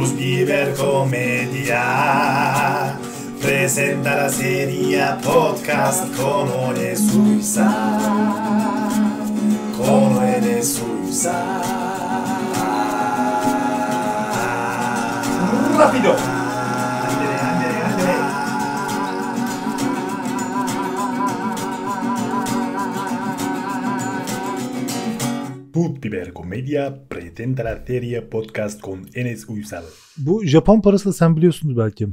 Campus Comedia presenta la serie podcast con One Suiza. Con Suiza. Rápido. Biberkomedia presenta la serie podcast con Enes Uysal. Bu Japon parası da sen biliyorsunuz belki.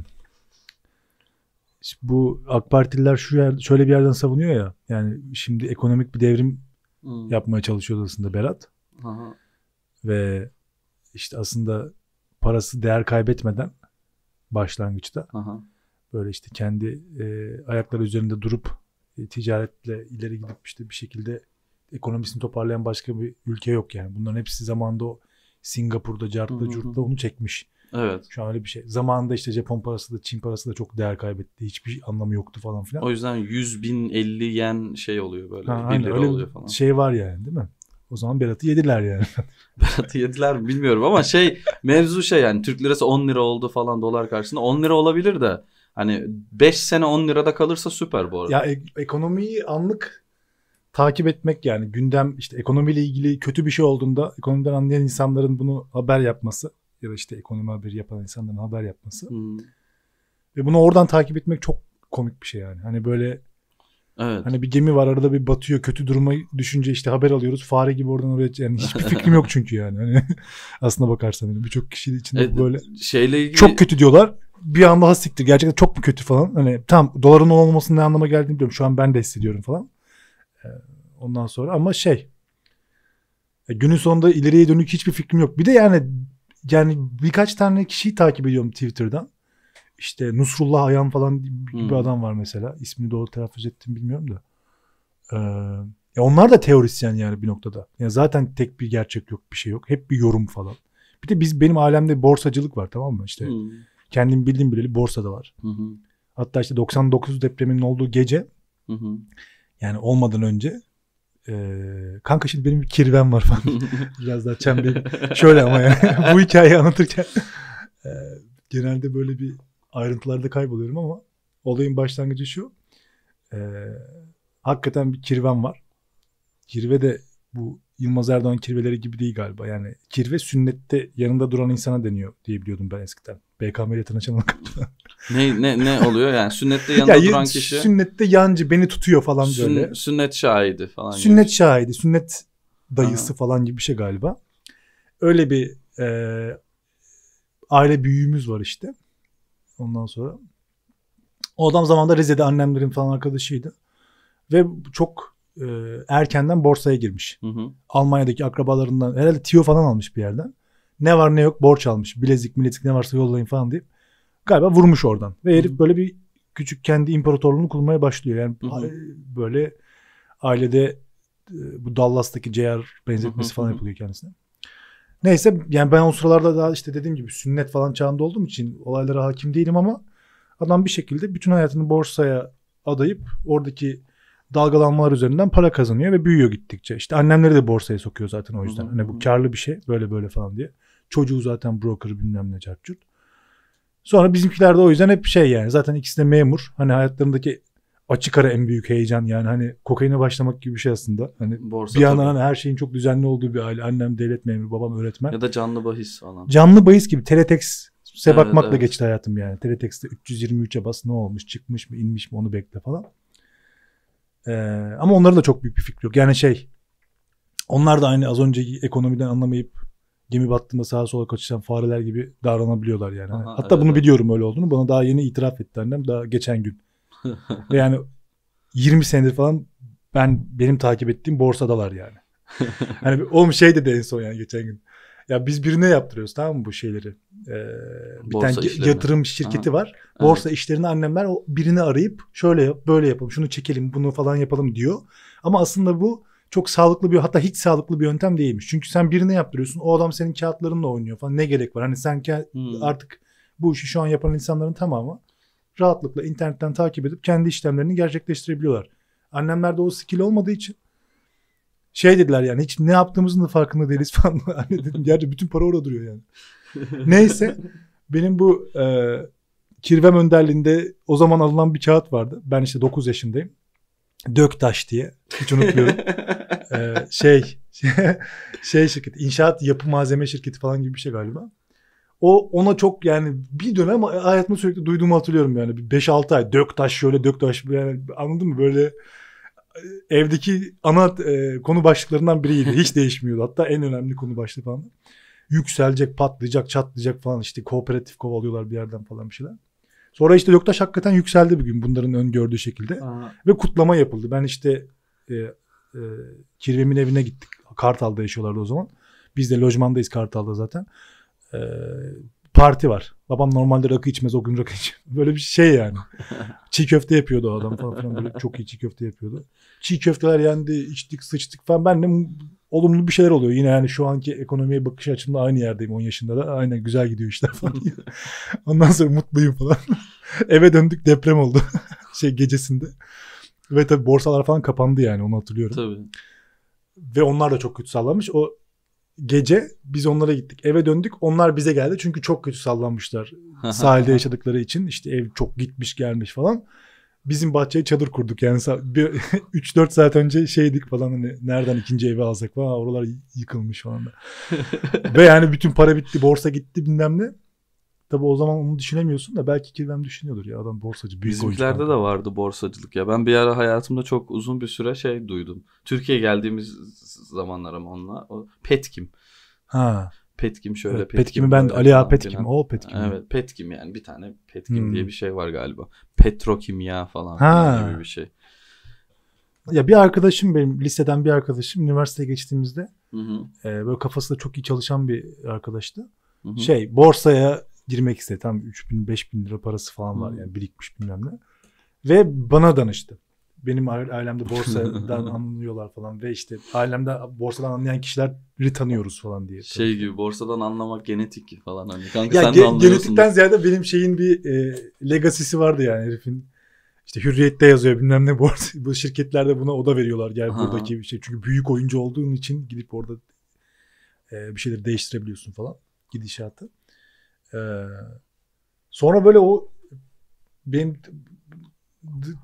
İşte bu AK Partililer şu yer, şöyle bir yerden savunuyor ya. Yani şimdi ekonomik bir devrim hmm. yapmaya çalışıyor aslında Berat. Aha. Ve işte aslında parası değer kaybetmeden başlangıçta Aha. böyle işte kendi e, ayakları üzerinde durup e, ticaretle ileri gidip işte bir şekilde ekonomisini toparlayan başka bir ülke yok yani. Bunların hepsi zamanda o Singapur'da, Cart'ta, Curt'ta onu çekmiş. Evet. Şu an öyle bir şey. Zamanında işte Japon parası da Çin parası da çok değer kaybetti. Hiçbir anlamı yoktu falan filan. O yüzden 100 bin 50 yen şey oluyor böyle. Ha, 1 aynen, lira öyle oluyor falan. Şey var yani değil mi? O zaman Berat'ı yediler yani. Berat'ı yediler mi bilmiyorum ama şey mevzu şey yani Türk lirası 10 lira oldu falan dolar karşısında 10 lira olabilir de hani 5 sene 10 lirada kalırsa süper bu arada. Ya ek- ekonomiyi anlık takip etmek yani gündem işte ekonomiyle ilgili kötü bir şey olduğunda ekonomiden anlayan insanların bunu haber yapması ya da işte ekonomi haberi yapan insanların haber yapması. Hmm. Ve bunu oradan takip etmek çok komik bir şey yani. Hani böyle Evet. Hani bir gemi var arada bir batıyor kötü duruma düşünce işte haber alıyoruz fare gibi oradan oraya yani hiçbir fikrim yok çünkü yani hani aslında bakarsan birçok kişi içinde evet, böyle şeyle ilgili... çok kötü diyorlar bir anda hastiktir gerçekten çok mu kötü falan hani tam doların olmamasının ne anlama geldiğini biliyorum şu an ben de hissediyorum falan ondan sonra ama şey e, günün sonunda ileriye dönük hiçbir fikrim yok. Bir de yani yani birkaç tane kişiyi takip ediyorum Twitter'dan. İşte Nusrullah Ayan falan gibi hmm. bir adam var mesela. İsmini doğru telaffuz ettim bilmiyorum da. Ee, ya onlar da teorisyen yani bir noktada. Yani zaten tek bir gerçek yok, bir şey yok. Hep bir yorum falan. Bir de biz benim alemde borsacılık var tamam mı? İşte hmm. kendim bildiğim bileli borsada var. Hmm. Hatta işte 99 depreminin olduğu gece hmm. yani olmadan önce e, kanka şimdi benim bir kirvem var falan. Biraz daha çembeli. Şöyle ama yani bu hikayeyi anlatırken e, genelde böyle bir ayrıntılarda kayboluyorum ama olayın başlangıcı şu. E, hakikaten bir kirvem var. Kirve de bu Yılmaz Erdoğan kirveleri gibi değil galiba. Yani kirve sünnette yanında duran insana deniyor diye biliyordum ben eskiden. BKM ile tanışan ne, ne, ne oluyor yani sünnette yanında ya, duran kişi? Sünnette yancı beni tutuyor falan sün, böyle. Sünnet şahidi falan. Sünnet gibi. şahidi, sünnet dayısı ha. falan gibi bir şey galiba. Öyle bir e, aile büyüğümüz var işte. Ondan sonra. O adam zamanında Rize'de annemlerin falan arkadaşıydı. Ve çok e, erkenden borsaya girmiş. Hı hı. Almanya'daki akrabalarından herhalde Tio falan almış bir yerden ne var ne yok borç almış. Bilezik bilezik ne varsa yollayın falan deyip galiba vurmuş oradan. Ve herif böyle bir küçük kendi imparatorluğunu kurmaya başlıyor. Yani böyle ailede e, bu Dallas'taki CR benzetmesi falan yapılıyor kendisine. Neyse yani ben o sıralarda daha işte dediğim gibi sünnet falan çağında olduğum için olaylara hakim değilim ama adam bir şekilde bütün hayatını borsaya adayıp oradaki dalgalanmalar üzerinden para kazanıyor ve büyüyor gittikçe. İşte annemleri de borsaya sokuyor zaten o yüzden. Hani bu karlı bir şey böyle böyle falan diye. Çocuğu zaten broker bilmem ne çarçurt. Sonra bizimkiler de o yüzden hep şey yani zaten ikisi de memur. Hani hayatlarındaki açık ara en büyük heyecan yani hani kokaine başlamak gibi bir şey aslında. Hani Borsa bir yandan hani her şeyin çok düzenli olduğu bir aile. Annem devlet memuru, babam öğretmen. Ya da canlı bahis falan. Canlı bahis gibi teletex se evet, bakmakla evet. geçti hayatım yani. Teletexte 323'e bas ne olmuş çıkmış mı inmiş mi onu bekle falan. Ee, ama onlara da çok büyük bir fikri yok. Yani şey onlar da aynı az önce ekonomiden anlamayıp gemi battığında sağa sola kaçışan fareler gibi davranabiliyorlar yani. Aha, Hatta evet, bunu evet. biliyorum öyle olduğunu. Bana daha yeni itiraf etti annem daha geçen gün. Ve yani 20 senedir falan ben benim takip ettiğim borsadalar yani. hani oğlum şey dedi en son yani geçen gün. Ya biz birine yaptırıyoruz tamam mı bu şeyleri? Ee, bir borsa tane işlerini. yatırım şirketi Aha. var. Borsa evet. işlerini annemler o birini arayıp şöyle yap, böyle yapalım, şunu çekelim, bunu falan yapalım diyor. Ama aslında bu çok sağlıklı bir hatta hiç sağlıklı bir yöntem değilmiş. Çünkü sen birine yaptırıyorsun o adam senin kağıtlarınla oynuyor falan ne gerek var. Hani sen hmm. artık bu işi şu an yapan insanların tamamı rahatlıkla internetten takip edip kendi işlemlerini gerçekleştirebiliyorlar. Annemlerde o skill olmadığı için şey dediler yani hiç ne yaptığımızın da farkında değiliz falan. Anne hani dedim gerçi bütün para orada duruyor yani. Neyse benim bu e, Kirvem önderliğinde o zaman alınan bir kağıt vardı. Ben işte 9 yaşındayım. Döktaş diye hiç unutmuyorum. ee, şey şey şirket inşaat yapı malzeme şirketi falan gibi bir şey galiba. O ona çok yani bir dönem hayatımda sürekli duyduğumu hatırlıyorum yani 5-6 ay Döktaş şöyle Döktaş yani anladın mı böyle e, evdeki ana e, konu başlıklarından biriydi. Hiç değişmiyordu. Hatta en önemli konu başlığı falan. Yükselecek, patlayacak, çatlayacak falan işte kooperatif kovalıyorlar bir yerden falan bir şeyler. Sonra işte Göktaş hakikaten yükseldi bugün bunların öngördüğü şekilde. Aa. Ve kutlama yapıldı. Ben işte e, e, Kirvem'in evine gittik. Kartal'da yaşıyorlardı o zaman. Biz de lojmandayız Kartal'da zaten. E, parti var. Babam normalde rakı içmez o gün rakı içmez. Böyle bir şey yani. çiğ köfte yapıyordu o adam falan filan. Böyle çok iyi çiğ köfte yapıyordu. Çiğ köfteler yendi, içtik, sıçtık falan. Ben de olumlu bir şeyler oluyor. Yine yani şu anki ekonomiye bakış açımda aynı yerdeyim 10 yaşında da. Aynen güzel gidiyor işler falan. Ondan sonra mutluyum falan. Eve döndük deprem oldu. şey gecesinde. Ve tabii borsalar falan kapandı yani onu hatırlıyorum. Tabii. Ve onlar da çok kötü sallanmış. O gece biz onlara gittik. Eve döndük. Onlar bize geldi. Çünkü çok kötü sallanmışlar. Sahilde yaşadıkları için işte ev çok gitmiş gelmiş falan bizim bahçeye çadır kurduk yani 3-4 saat önce şeydik falan hani nereden ikinci evi alsak falan oralar yıkılmış şu anda. Ve yani bütün para bitti borsa gitti bilmem ne. Tabii o zaman onu düşünemiyorsun da belki kirvem düşünüyordur ya adam borsacı. Büyük Bizimkilerde de vardı borsacılık ya. Ben bir ara hayatımda çok uzun bir süre şey duydum. Türkiye geldiğimiz zamanlar ama onunla. O, kim? Ha. Petkim şöyle evet, Petkim. Petkim'i ben Ali A Petkim falan. o Petkim. Evet Petkim yani bir tane Petkim hmm. diye bir şey var galiba. Petrokimya falan ha. gibi bir şey. Ya bir arkadaşım benim liseden bir arkadaşım üniversiteye geçtiğimizde hı hı. E, böyle kafası da çok iyi çalışan bir arkadaştı. Hı hı. Şey borsaya girmek istedi tam 3000 5000 lira parası falan var hı. yani birikmiş bilmem ne. Ve bana danıştı benim ailemde borsadan anlıyorlar falan ve işte ailemde borsadan anlayan kişileri tanıyoruz falan diye. Şey gibi borsadan anlamak genetik falan hani kanka ya, sen ge- de anlıyorsun. Genetikten ziyade benim şeyin bir e, legasisi vardı yani herifin. İşte hürriyette yazıyor bilmem ne borsa. Bu şirketlerde buna oda veriyorlar gel ha. buradaki bir şey. Çünkü büyük oyuncu olduğun için gidip orada e, bir şeyleri değiştirebiliyorsun falan gidişatı. E, sonra böyle o benim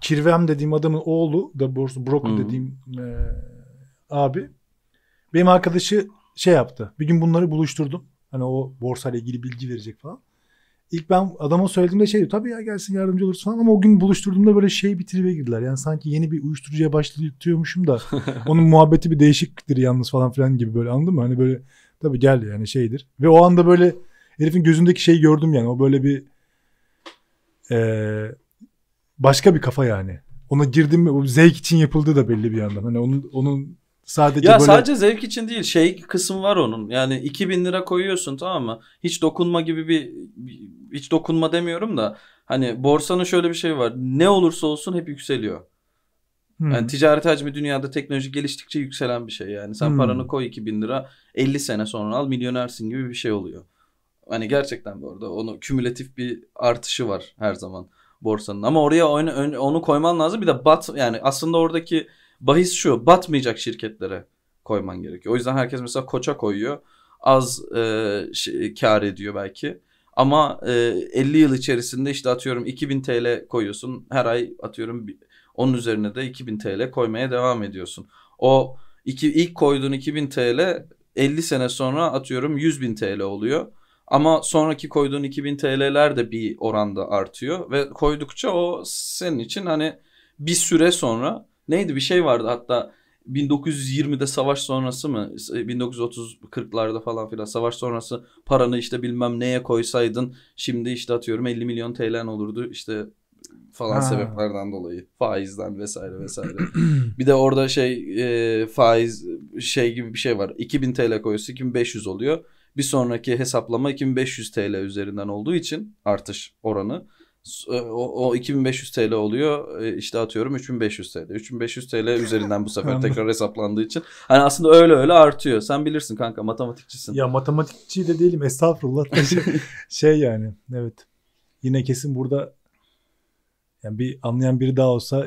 Kirvem dediğim adamın oğlu da borsu broker dediğim e, abi benim arkadaşı şey yaptı. Bir gün bunları buluşturdum. Hani o borsa ile ilgili bilgi verecek falan. İlk ben adama söylediğimde şey diyor. Tabii ya gelsin yardımcı olursun falan. Ama o gün buluşturduğumda böyle şey bitirive girdiler. Yani sanki yeni bir uyuşturucuya başlatıyormuşum da. onun muhabbeti bir değişiktir yalnız falan filan gibi böyle anladın mı? Hani böyle tabii gel yani şeydir. Ve o anda böyle herifin gözündeki şeyi gördüm yani. O böyle bir ee, başka bir kafa yani. Ona girdim mi o zevk için yapıldığı da belli bir yandan. Hani onun onun sadece ya böyle... sadece zevk için değil şey kısım var onun. Yani 2000 lira koyuyorsun tamam mı? Hiç dokunma gibi bir hiç dokunma demiyorum da hani borsanın şöyle bir şey var. Ne olursa olsun hep yükseliyor. Hmm. Yani ticaret hacmi dünyada teknoloji geliştikçe yükselen bir şey yani. Sen hmm. paranı koy 2000 lira 50 sene sonra al milyonersin gibi bir şey oluyor. Hani gerçekten bu arada onu kümülatif bir artışı var her zaman borsanın. Ama oraya onu, onu koyman lazım. Bir de bat yani aslında oradaki bahis şu batmayacak şirketlere koyman gerekiyor. O yüzden herkes mesela koça koyuyor. Az e, şey, kar ediyor belki. Ama e, 50 yıl içerisinde işte atıyorum 2000 TL koyuyorsun. Her ay atıyorum onun üzerine de 2000 TL koymaya devam ediyorsun. O iki, ilk koyduğun 2000 TL 50 sene sonra atıyorum 100 bin TL oluyor. Ama sonraki koyduğun 2000 TL'ler de bir oranda artıyor ve koydukça o senin için hani bir süre sonra neydi bir şey vardı hatta 1920'de savaş sonrası mı 1930-40'larda falan filan savaş sonrası paranı işte bilmem neye koysaydın şimdi işte atıyorum 50 milyon TL'n olurdu işte falan ha. sebeplerden dolayı faizden vesaire vesaire. bir de orada şey e, faiz şey gibi bir şey var 2000 TL koyuyorsun 2500 oluyor bir sonraki hesaplama 2500 TL üzerinden olduğu için artış oranı e, o, o 2500 TL oluyor e, işte atıyorum 3500 TL. 3500 TL üzerinden bu sefer tekrar hesaplandığı için. Hani aslında öyle öyle artıyor. Sen bilirsin kanka matematikçisin. Ya matematikçi de değilim estağfurullah. Şey, şey yani evet yine kesin burada yani bir anlayan biri daha olsa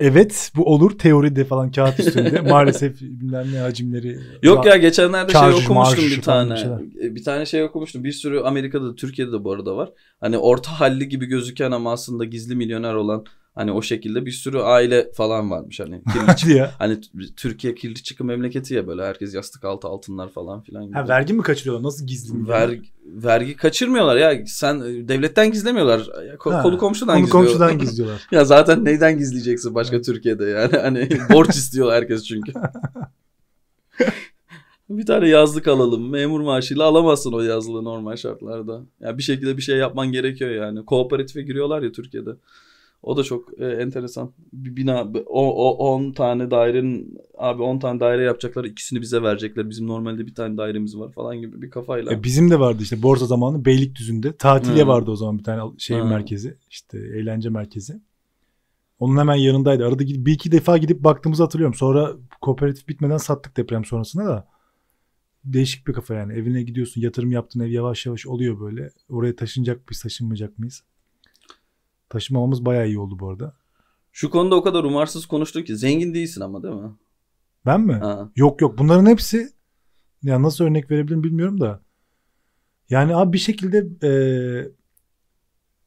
evet bu olur teoride falan kağıt üstünde. Maalesef bilmem ne hacimleri. Yok ya geçenlerde şey okumuştum bir tane. E, bir, tane şey okumuştum. Bir sürü Amerika'da da Türkiye'de de bu arada var. Hani orta halli gibi gözüken ama aslında gizli milyoner olan Hani o şekilde bir sürü aile falan varmış hani kirli ya. hani Türkiye kirli çıkım memleketi ya böyle herkes yastık altı altınlar falan filan. Gibi. Ha vergi mi kaçırıyorlar? Nasıl gizli? Ver, yani? vergi kaçırmıyorlar ya. Sen e, devletten gizlemiyorlar. Ko- kolu komşudan kolu gizliyorlar. komşudan gizliyorlar. ya zaten neyden gizleyeceksin başka Türkiye'de yani hani borç istiyor herkes çünkü. bir tane yazlık alalım. Memur maaşıyla alamazsın o yazlığı normal şartlarda. Ya yani bir şekilde bir şey yapman gerekiyor yani. Kooperatife giriyorlar ya Türkiye'de. O da çok e, enteresan. Bir bina o 10 tane dairenin abi 10 tane daire yapacaklar ikisini bize verecekler. Bizim normalde bir tane dairemiz var falan gibi bir kafayla. E, bizim de vardı işte borsa zamanı Beylikdüzü'nde tatiliye hmm. vardı o zaman bir tane şehir hmm. merkezi işte eğlence merkezi. Onun hemen yanındaydı. Arada bir iki defa gidip baktığımızı hatırlıyorum. Sonra kooperatif bitmeden sattık deprem sonrasında da. Değişik bir kafa yani. Evine gidiyorsun, yatırım yaptığın ev yavaş yavaş oluyor böyle. Oraya taşınacak mıyız, taşınmayacak mıyız? Taşımamamız bayağı iyi oldu bu arada. Şu konuda o kadar umarsız konuştuk ki zengin değilsin ama değil mi? Ben mi? Ha. Yok yok bunların hepsi ya nasıl örnek verebilirim bilmiyorum da. Yani abi bir şekilde e,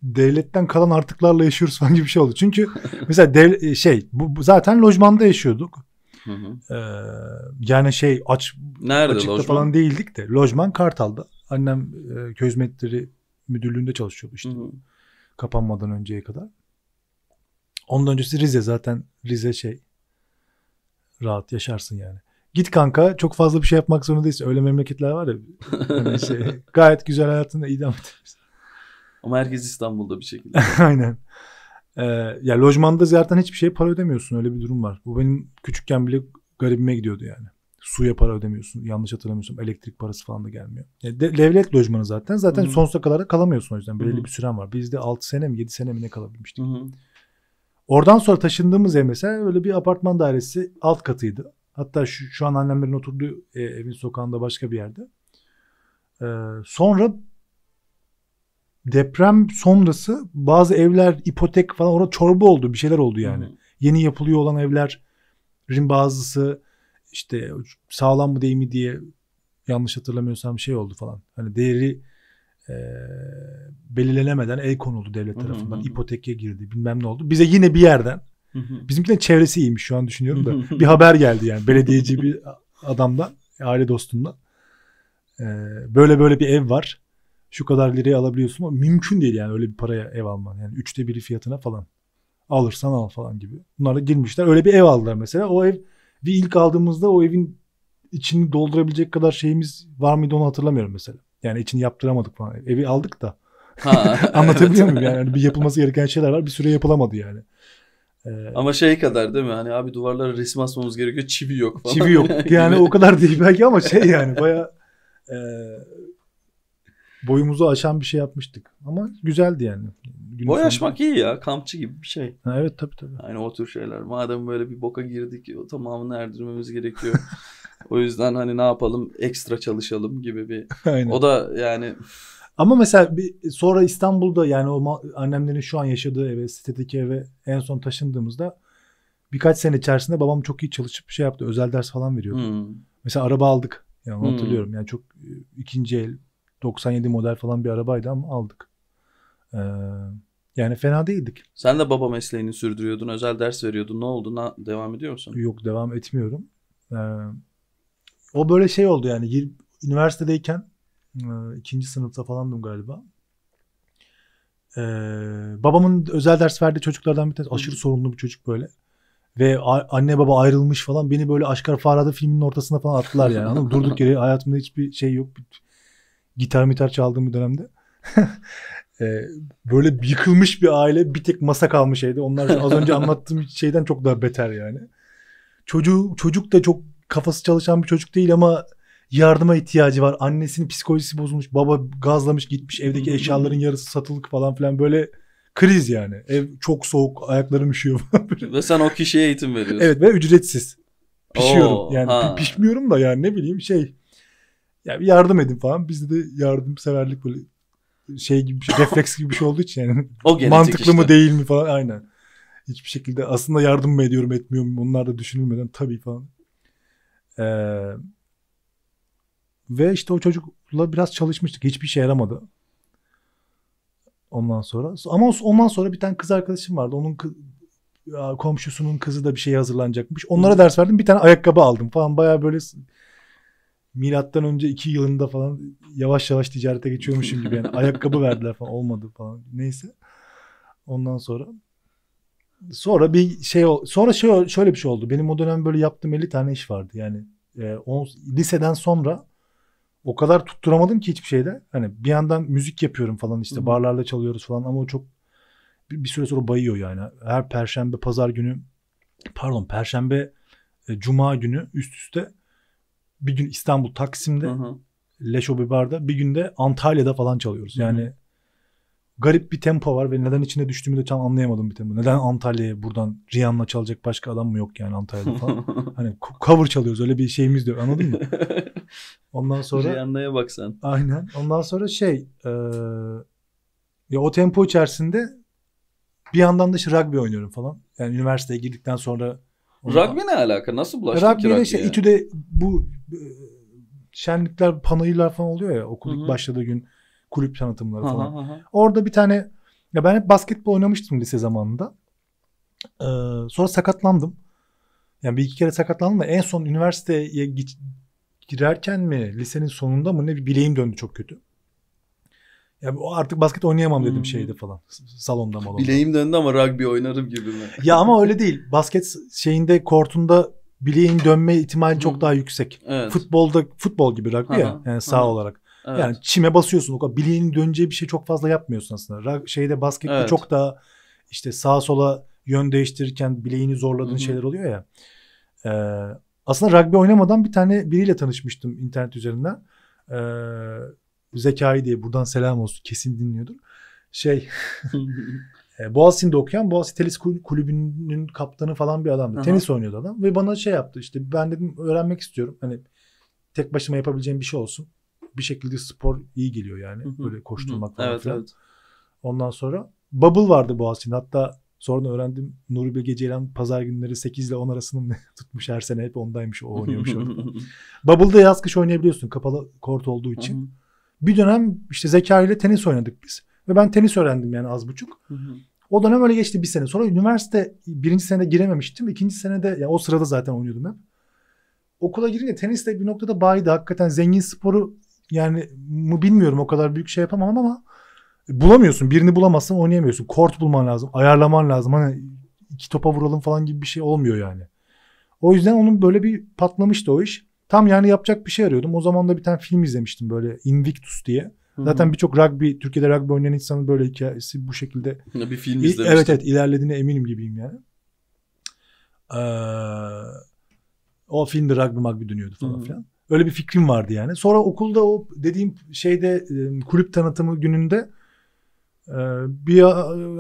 devletten kalan artıklarla yaşıyoruz falan gibi bir şey oldu. Çünkü mesela dev, e, şey bu zaten lojmanda yaşıyorduk. Hı hı. Ee, yani şey aç Nerede açıkta lojman? falan değildik de lojman Kartal'da. Annem e, köy müdürlüğünde çalışıyordu işte. Hı hı. Kapanmadan önceye kadar. Ondan öncesi Rize zaten. Rize şey rahat yaşarsın yani. Git kanka çok fazla bir şey yapmak zorunda değilsin. Öyle memleketler var ya. Hani şey, gayet güzel hayatında idam edebilirsin. Ama herkes İstanbul'da bir şekilde. Aynen. Ee, ya lojmanda zaten hiçbir şeye para ödemiyorsun. Öyle bir durum var. Bu benim küçükken bile garibime gidiyordu yani. Suya para ödemiyorsun. Yanlış hatırlamıyorsam elektrik parası falan da gelmiyor. Yani e, devlet lojmanı zaten. Zaten Hı-hı. sonsuza kadar da kalamıyorsun o yüzden. Belirli bir süren var. Bizde 6 sene mi 7 sene mi ne kalabilmiştik. Hı-hı. Oradan sonra taşındığımız ev mesela öyle bir apartman dairesi alt katıydı. Hatta şu, şu an annemlerin oturduğu e, evin sokağında başka bir yerde. E, sonra deprem sonrası bazı evler ipotek falan orada çorba oldu bir şeyler oldu yani. Hı-hı. Yeni yapılıyor olan evlerin bazısı işte sağlam mı değil mi diye yanlış hatırlamıyorsam şey oldu falan. Hani değeri e, belirlenemeden el konuldu devlet tarafından. ipoteke girdi bilmem ne oldu. Bize yine bir yerden hı hı. bizimkilerin çevresi iyiymiş şu an düşünüyorum da. bir haber geldi yani belediyeci bir adamdan, aile dostumdan. E, böyle böyle bir ev var. Şu kadar liraya alabiliyorsun ama mümkün değil yani öyle bir paraya ev alman. Yani üçte biri fiyatına falan. Alırsan al falan gibi. Bunlar da girmişler. Öyle bir ev aldılar mesela. O ev ve ilk aldığımızda o evin içini doldurabilecek kadar şeyimiz var mıydı onu hatırlamıyorum mesela. Yani içini yaptıramadık falan. Evi aldık da. Ha, Anlatabiliyor evet. muyum? Yani bir yapılması gereken şeyler var. Bir süre yapılamadı yani. Ee, Ama şey kadar değil mi? Hani abi duvarlara resim asmamız gerekiyor. Çivi yok falan. Çivi yok. Yani o kadar değil belki ama şey yani baya e, boyumuzu aşan bir şey yapmıştık. Ama güzeldi yani günün Boy aşmak iyi ya. Kampçı gibi bir şey. Ha, evet tabii tabii. Aynı o tür şeyler. Madem böyle bir boka girdik o tamamını erdirmemiz gerekiyor. o yüzden hani ne yapalım ekstra çalışalım gibi bir. Aynen. O da yani ama mesela bir, sonra İstanbul'da yani o annemlerin şu an yaşadığı eve, sitedeki eve en son taşındığımızda birkaç sene içerisinde babam çok iyi çalışıp bir şey yaptı. Özel ders falan veriyordu. Hmm. Mesela araba aldık. Yani hmm. hatırlıyorum. Yani çok e, ikinci el 97 model falan bir arabaydı ama aldık. Ee, yani fena değildik. Sen de baba mesleğini sürdürüyordun, özel ders veriyordun. Ne oldu? Na, devam ediyor musun? Yok devam etmiyorum. Ee, o böyle şey oldu yani. Üniversitedeyken e, ikinci sınıfta falandım galiba. Ee, babamın özel ders verdiği çocuklardan bir tanesi. Aşırı sorumlu bir çocuk böyle. Ve anne baba ayrılmış falan. Beni böyle Aşkar Farada filmin ortasına falan attılar yani. Anladın Durduk yere hayatımda hiçbir şey yok. Gitar mitar çaldığım bir dönemde. e, böyle yıkılmış bir aile bir tek masa kalmış şeydi. Onlar az önce anlattığım şeyden çok daha beter yani. Çocuğu, çocuk da çok kafası çalışan bir çocuk değil ama yardıma ihtiyacı var. Annesinin psikolojisi bozulmuş. Baba gazlamış gitmiş. Evdeki eşyaların yarısı satılık falan filan böyle kriz yani. Ev çok soğuk, ayaklarım üşüyor Ve sen o kişiye eğitim veriyorsun. Evet ve ücretsiz. Pişiyorum. Oo, yani ha. pişmiyorum da yani ne bileyim şey. Ya yani yardım edin falan. Bizde de yardımseverlik böyle şey gibi bir şey, refleks gibi bir şey olduğu için yani. o mantıklı işte. mı değil mi falan aynen. Hiçbir şekilde aslında yardım mı ediyorum etmiyorum onlar da düşünülmeden tabii falan. Ee, ve işte o çocukla biraz çalışmıştık. Hiçbir şey yaramadı. Ondan sonra. Ama ondan sonra bir tane kız arkadaşım vardı. Onun kız, komşusunun kızı da bir şey hazırlanacakmış. Onlara ders verdim. Bir tane ayakkabı aldım falan. Baya böyle milattan önce 2 yılında falan yavaş yavaş ticarete geçiyormuşum gibi yani ayakkabı verdiler falan olmadı falan neyse. Ondan sonra sonra bir şey sonra şey, şöyle bir şey oldu. Benim o dönem böyle yaptığım 50 tane iş vardı. Yani e, on, liseden sonra o kadar tutturamadım ki hiçbir şeyde. Hani bir yandan müzik yapıyorum falan işte Hı-hı. barlarda çalıyoruz falan ama o çok bir, bir süre sonra bayıyor yani. Her perşembe pazar günü pardon perşembe e, cuma günü üst üste bir gün İstanbul Taksim'de, Hı-hı. Leşo bir günde Antalya'da falan çalıyoruz. Yani Hı-hı. garip bir tempo var ve neden içine düştüğümü de tam anlayamadım bir tempo. Neden Antalya'ya buradan Rihanna çalacak başka adam mı yok yani Antalya'da falan. hani cover çalıyoruz öyle bir şeyimiz de anladın mı? Ondan sonra... Rihanna'ya baksan. Aynen. Ondan sonra şey... E, ya o tempo içerisinde bir yandan da işte rugby oynuyorum falan. Yani üniversiteye girdikten sonra Rugby ne alaka? Nasıl bulaştık rugby ki rugby'ye? Işte, İTÜ'de bu e, şenlikler, panayırlar falan oluyor ya okul ilk başladığı gün kulüp tanıtımları falan. Aha, aha. Orada bir tane ya ben hep basketbol oynamıştım lise zamanında. Ee, sonra sakatlandım. Yani bir iki kere sakatlandım da en son üniversiteye girerken mi lisenin sonunda mı ne bir bileğim döndü çok kötü. Ya artık basket oynayamam dedim hmm. şeyde falan. Salonda malonda. Bileğim döndü ama rugby oynarım gibi mi? ya ama öyle değil. Basket şeyinde kortunda bileğin dönme ihtimali çok hmm. daha yüksek. Evet. Futbolda futbol gibi rugby ya yani sağ Aha. olarak. Evet. Yani çime basıyorsun o kadar. Bileğinin döneceği bir şey çok fazla yapmıyorsun aslında. Rug, şeyde baskette evet. çok daha işte sağa sola yön değiştirirken bileğini zorladığın hı şeyler oluyor ya. Ee, aslında rugby oynamadan bir tane biriyle tanışmıştım internet üzerinden. Ee, Zekai diye buradan selam olsun kesin dinliyordur. Şey e, Boğaziçi'nde okuyan Boğaziçi Tenis Kulübü'nün kaptanı falan bir adamdı. Aha. Tenis oynuyordu adam ve bana şey yaptı işte ben dedim öğrenmek istiyorum. Hani tek başıma yapabileceğim bir şey olsun. Bir şekilde spor iyi geliyor yani. Böyle koşturmak falan evet, filan. Evet. Ondan sonra Bubble vardı Boğaziçi'nin. Hatta sonra öğrendim Nuri Bilge Ceylan pazar günleri 8 ile 10 arasını tutmuş her sene hep ondaymış o oynuyormuş orada. Bubble'da yaz kış oynayabiliyorsun kapalı kort olduğu için. hı bir dönem işte Zekai ile tenis oynadık biz. Ve ben tenis öğrendim yani az buçuk. Hı hı. O dönem öyle geçti bir sene. Sonra üniversite birinci senede girememiştim. İkinci senede ya yani o sırada zaten oynuyordum hep. Okula girince tenis de bir noktada baydı. Hakikaten zengin sporu yani mu bilmiyorum o kadar büyük şey yapamam ama bulamıyorsun. Birini bulamazsan oynayamıyorsun. Kort bulman lazım. Ayarlaman lazım. Hani iki topa vuralım falan gibi bir şey olmuyor yani. O yüzden onun böyle bir patlamıştı o iş. Tam yani yapacak bir şey arıyordum. O zaman da bir tane film izlemiştim böyle Invictus diye. Zaten birçok rugby, Türkiye'de rugby oynayan insanın böyle hikayesi bu şekilde. Bir film izlemiştim. Evet evet ilerlediğine eminim gibiyim yani. Ee, o filmde rugby magbi dönüyordu falan filan. Öyle bir fikrim vardı yani. Sonra okulda o dediğim şeyde e, kulüp tanıtımı gününde ee, bir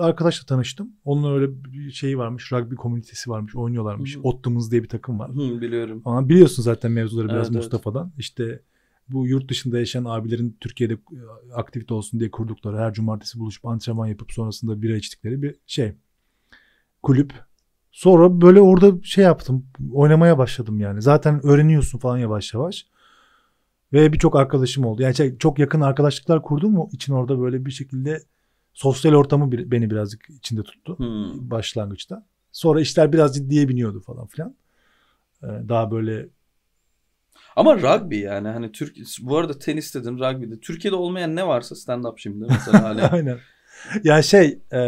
arkadaşla tanıştım. Onun öyle bir şeyi varmış. Rugby komünitesi varmış. Oynuyorlarmış. Hı. Ottumuz diye bir takım var. Hı, biliyorum. Ama biliyorsun zaten mevzuları biraz evet, Mustafa'dan. Evet. İşte bu yurt dışında yaşayan abilerin Türkiye'de e, aktivite olsun diye kurdukları her cumartesi buluşup antrenman yapıp sonrasında bira içtikleri bir şey. Kulüp. Sonra böyle orada şey yaptım. Oynamaya başladım yani. Zaten öğreniyorsun falan yavaş yavaş. Ve birçok arkadaşım oldu. Yani şey, çok yakın arkadaşlıklar kurdum mu için orada böyle bir şekilde sosyal ortamı bir, beni birazcık içinde tuttu hmm. başlangıçta. Sonra işler biraz ciddiye biniyordu falan filan. Ee, daha böyle ama rugby yani hani Türk bu arada tenis dedim rugby'de. Türkiye'de olmayan ne varsa stand up şimdi mesela hala. Hani. Aynen. Ya şey e,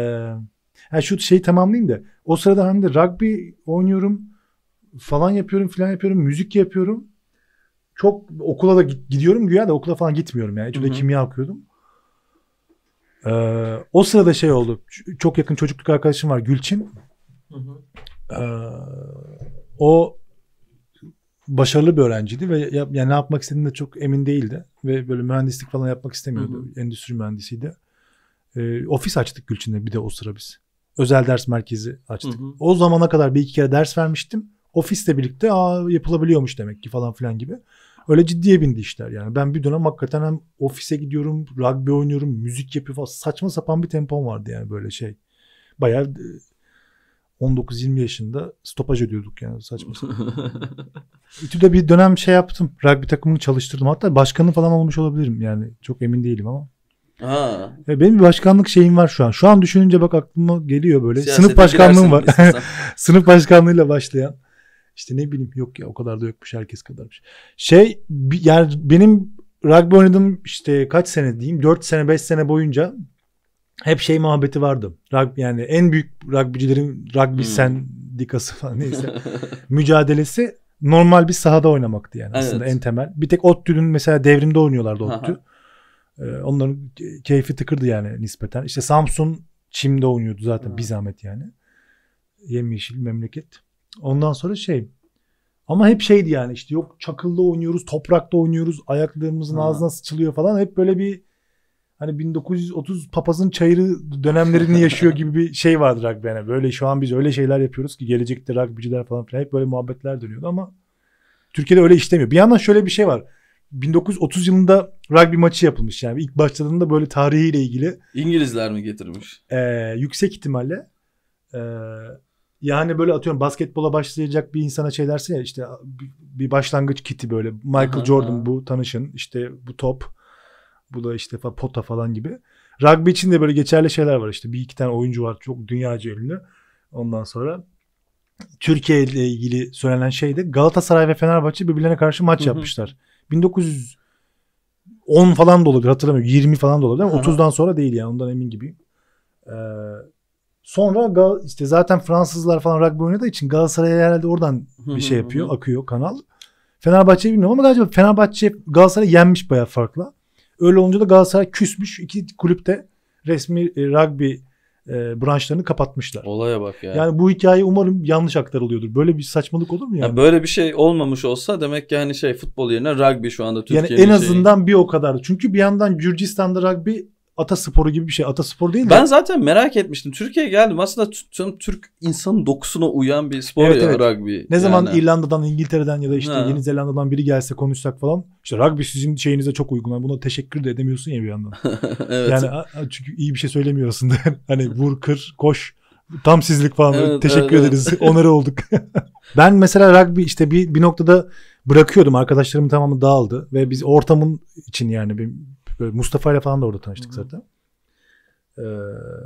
yani şu şeyi tamamlayayım da o sırada hani de rugby oynuyorum falan yapıyorum filan yapıyorum müzik yapıyorum. Çok okula da gidiyorum güya da okula falan gitmiyorum yani. İçimde kimya okuyordum. Ee, o sırada şey oldu. Çok yakın çocukluk arkadaşım var Gülçin. Ee, o başarılı bir öğrenciydi ve ya, yani ne yapmak istediğinde çok emin değildi ve böyle mühendislik falan yapmak istemiyordu. Hı hı. Endüstri mühendisiydi. Ee, ofis açtık Gülçin'le bir de o sıra biz. Özel ders merkezi açtık. Hı hı. O zamana kadar bir iki kere ders vermiştim. Ofisle birlikte aa yapılabiliyormuş demek ki falan filan gibi. Öyle ciddiye bindi işler yani. Ben bir dönem hakikaten hem ofise gidiyorum, rugby oynuyorum, müzik yapıyorum falan. Saçma sapan bir tempom vardı yani böyle şey. Bayağı 19-20 e, yaşında stopaj ödüyorduk yani saçma sapan. İTÜ'de bir dönem şey yaptım. Rugby takımını çalıştırdım. Hatta başkanı falan olmuş olabilirim yani. Çok emin değilim ama. Ha. E, benim bir başkanlık şeyim var şu an. Şu an düşününce bak aklıma geliyor böyle. Siyasete Sınıf başkanlığım var. sınıf başkanlığıyla başlayan. İşte ne bileyim yok ya o kadar da yokmuş herkes kadarmış. Şey yani benim rugby oynadığım işte kaç sene diyeyim 4 sene 5 sene boyunca hep şey muhabbeti vardı. Rugby, yani en büyük rugbycilerin rugby hmm. sendikası falan neyse mücadelesi normal bir sahada oynamaktı yani evet. aslında en temel. Bir tek ODTÜ'nün mesela devrimde oynuyorlardı ODTÜ. ee, onların keyfi tıkırdı yani nispeten. İşte Samsun Çim'de oynuyordu zaten ha. bir zahmet yani. Yemyeşil memleket. Ondan sonra şey ama hep şeydi yani işte yok çakılla oynuyoruz, toprakta oynuyoruz, ayaklarımızın ha. Hmm. ağzına sıçılıyor falan. Hep böyle bir hani 1930 papazın çayırı dönemlerini yaşıyor gibi bir şey vardı rugby'ne. böyle şu an biz öyle şeyler yapıyoruz ki gelecekte rugbyciler falan filan hep böyle muhabbetler dönüyordu ama Türkiye'de öyle işlemiyor. Bir yandan şöyle bir şey var. 1930 yılında rugby maçı yapılmış yani ilk başladığında böyle tarihiyle ilgili. İngilizler mi getirmiş? E, yüksek ihtimalle. E, yani böyle atıyorum basketbola başlayacak bir insana şey dersin ya işte bir başlangıç kiti böyle Michael Aha. Jordan bu tanışın işte bu top bu da işte pota falan gibi. Rugby için de böyle geçerli şeyler var işte bir iki tane oyuncu var çok dünyaca ünlü. Ondan sonra Türkiye ile ilgili söylenen şey de Galatasaray ve Fenerbahçe birbirlerine karşı maç Hı-hı. yapmışlar. 1910 falan da olabilir hatırlamıyorum 20 falan da olabilir ama Aha. 30'dan sonra değil yani ondan emin gibiyim. Ee, Sonra işte zaten Fransızlar falan rugby oynadığı için Galatasaray herhalde oradan bir şey yapıyor, akıyor kanal. Fenerbahçe'yi bilmiyorum ama galiba Fenerbahçe Galatasaray yenmiş bayağı farklı. Öyle olunca da Galatasaray küsmüş. iki kulüpte resmi e, rugby e, branşlarını kapatmışlar. Olaya bak ya. Yani bu hikaye umarım yanlış aktarılıyordur. Böyle bir saçmalık olur mu yani? Ya böyle bir şey olmamış olsa demek ki hani şey futbol yerine rugby şu anda Türkiye'nin Yani en azından şeyi. bir o kadar. Çünkü bir yandan Gürcistan'da rugby Atasporu gibi bir şey. Ataspor değil de. Ben zaten merak etmiştim. Türkiye'ye geldim. Aslında tüm Türk insanın dokusuna uyan bir spor evet, ya evet. rugby. Ne yani. zaman İrlanda'dan, İngiltere'den ya da işte ha. Yeni Zelanda'dan biri gelse konuşsak falan. İşte rugby sizin şeyinize çok uygun. Buna teşekkür de edemiyorsun ya bir yandan. evet. Yani çünkü iyi bir şey söylemiyor aslında. hani vur, kır, koş. Tam sizlik falan. Evet, teşekkür evet, ederiz. Evet. Onarı olduk. ben mesela rugby işte bir, bir noktada bırakıyordum. Arkadaşlarımın tamamı dağıldı ve biz ortamın için yani bir Böyle Mustafa ile falan da orada tanıştık Hı-hı. zaten. Ee,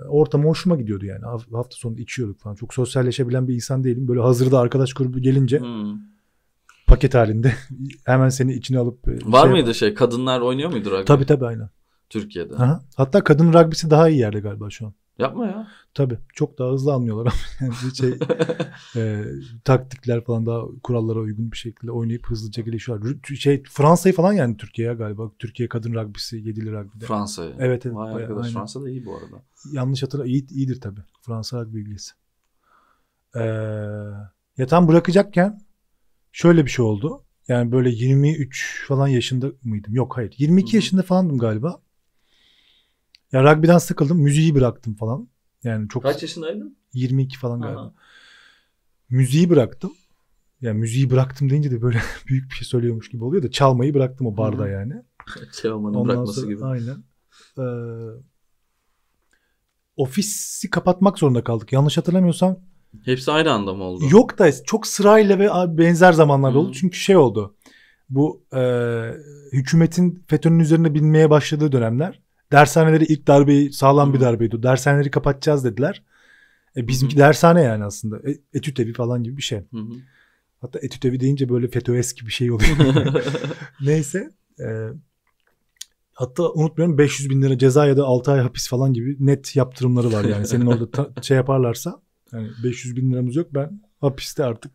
ortam hoşuma gidiyordu yani. Hafta sonu içiyorduk falan. Çok sosyalleşebilen bir insan değilim. Böyle hazırda arkadaş grubu gelince Hı-hı. paket halinde hemen seni içine alıp e, Var şey mıydı yapalım. şey? Kadınlar oynuyor muydu rugby? Tabii tabii aynen. Türkiye'de. Aha. Hatta kadın rugbisi daha iyi yerde galiba şu an. Yapma ya. Tabii çok daha hızlı anlıyorlar ama şey e, taktikler falan daha kurallara uygun bir şekilde oynayıp hızlıca gelişiyorlar. Şey Fransa'yı falan yani Türkiye'ye galiba Türkiye kadın rugby'si, yedili rugby'de. Fransa'yı. Evet evet. Vay arkadaş Fransa da iyi bu arada. Yanlış hatırla iyi, iyidir tabii. Fransa rugby bilgisi. Ee, yatan bırakacakken şöyle bir şey oldu. Yani böyle 23 falan yaşında mıydım? Yok hayır. 22 Hı-hı. yaşında falandım galiba. Ya rugby'den sıkıldım. Müziği bıraktım falan. Yani çok Kaç yaşındaydın? 22 falan galiba. Aha. Müziği bıraktım. Ya yani müziği bıraktım deyince de böyle büyük bir şey söylüyormuş gibi oluyor da çalmayı bıraktım o barda Hı. yani. Çalmanın bırakması sonra, gibi. Aynen. Ee, ofisi kapatmak zorunda kaldık. Yanlış hatırlamıyorsam. Hepsi aynı anda mı oldu? Yok da çok sırayla ve benzer zamanlarda oldu. Çünkü şey oldu. Bu e, hükümetin FETÖ'nün üzerine binmeye başladığı dönemler Dershaneleri ilk darbeyi sağlam bir darbeydi. Dershaneleri kapatacağız dediler. E, bizimki hı dershane yani aslında. E, etüt evi falan gibi bir şey. Hatta etüt evi deyince böyle FETÖ eski bir şey oluyor. Neyse. E, hatta unutmuyorum 500 bin lira ceza ya da 6 ay hapis falan gibi net yaptırımları var yani. Senin orada ta- şey yaparlarsa yani 500 bin liramız yok ben hapiste artık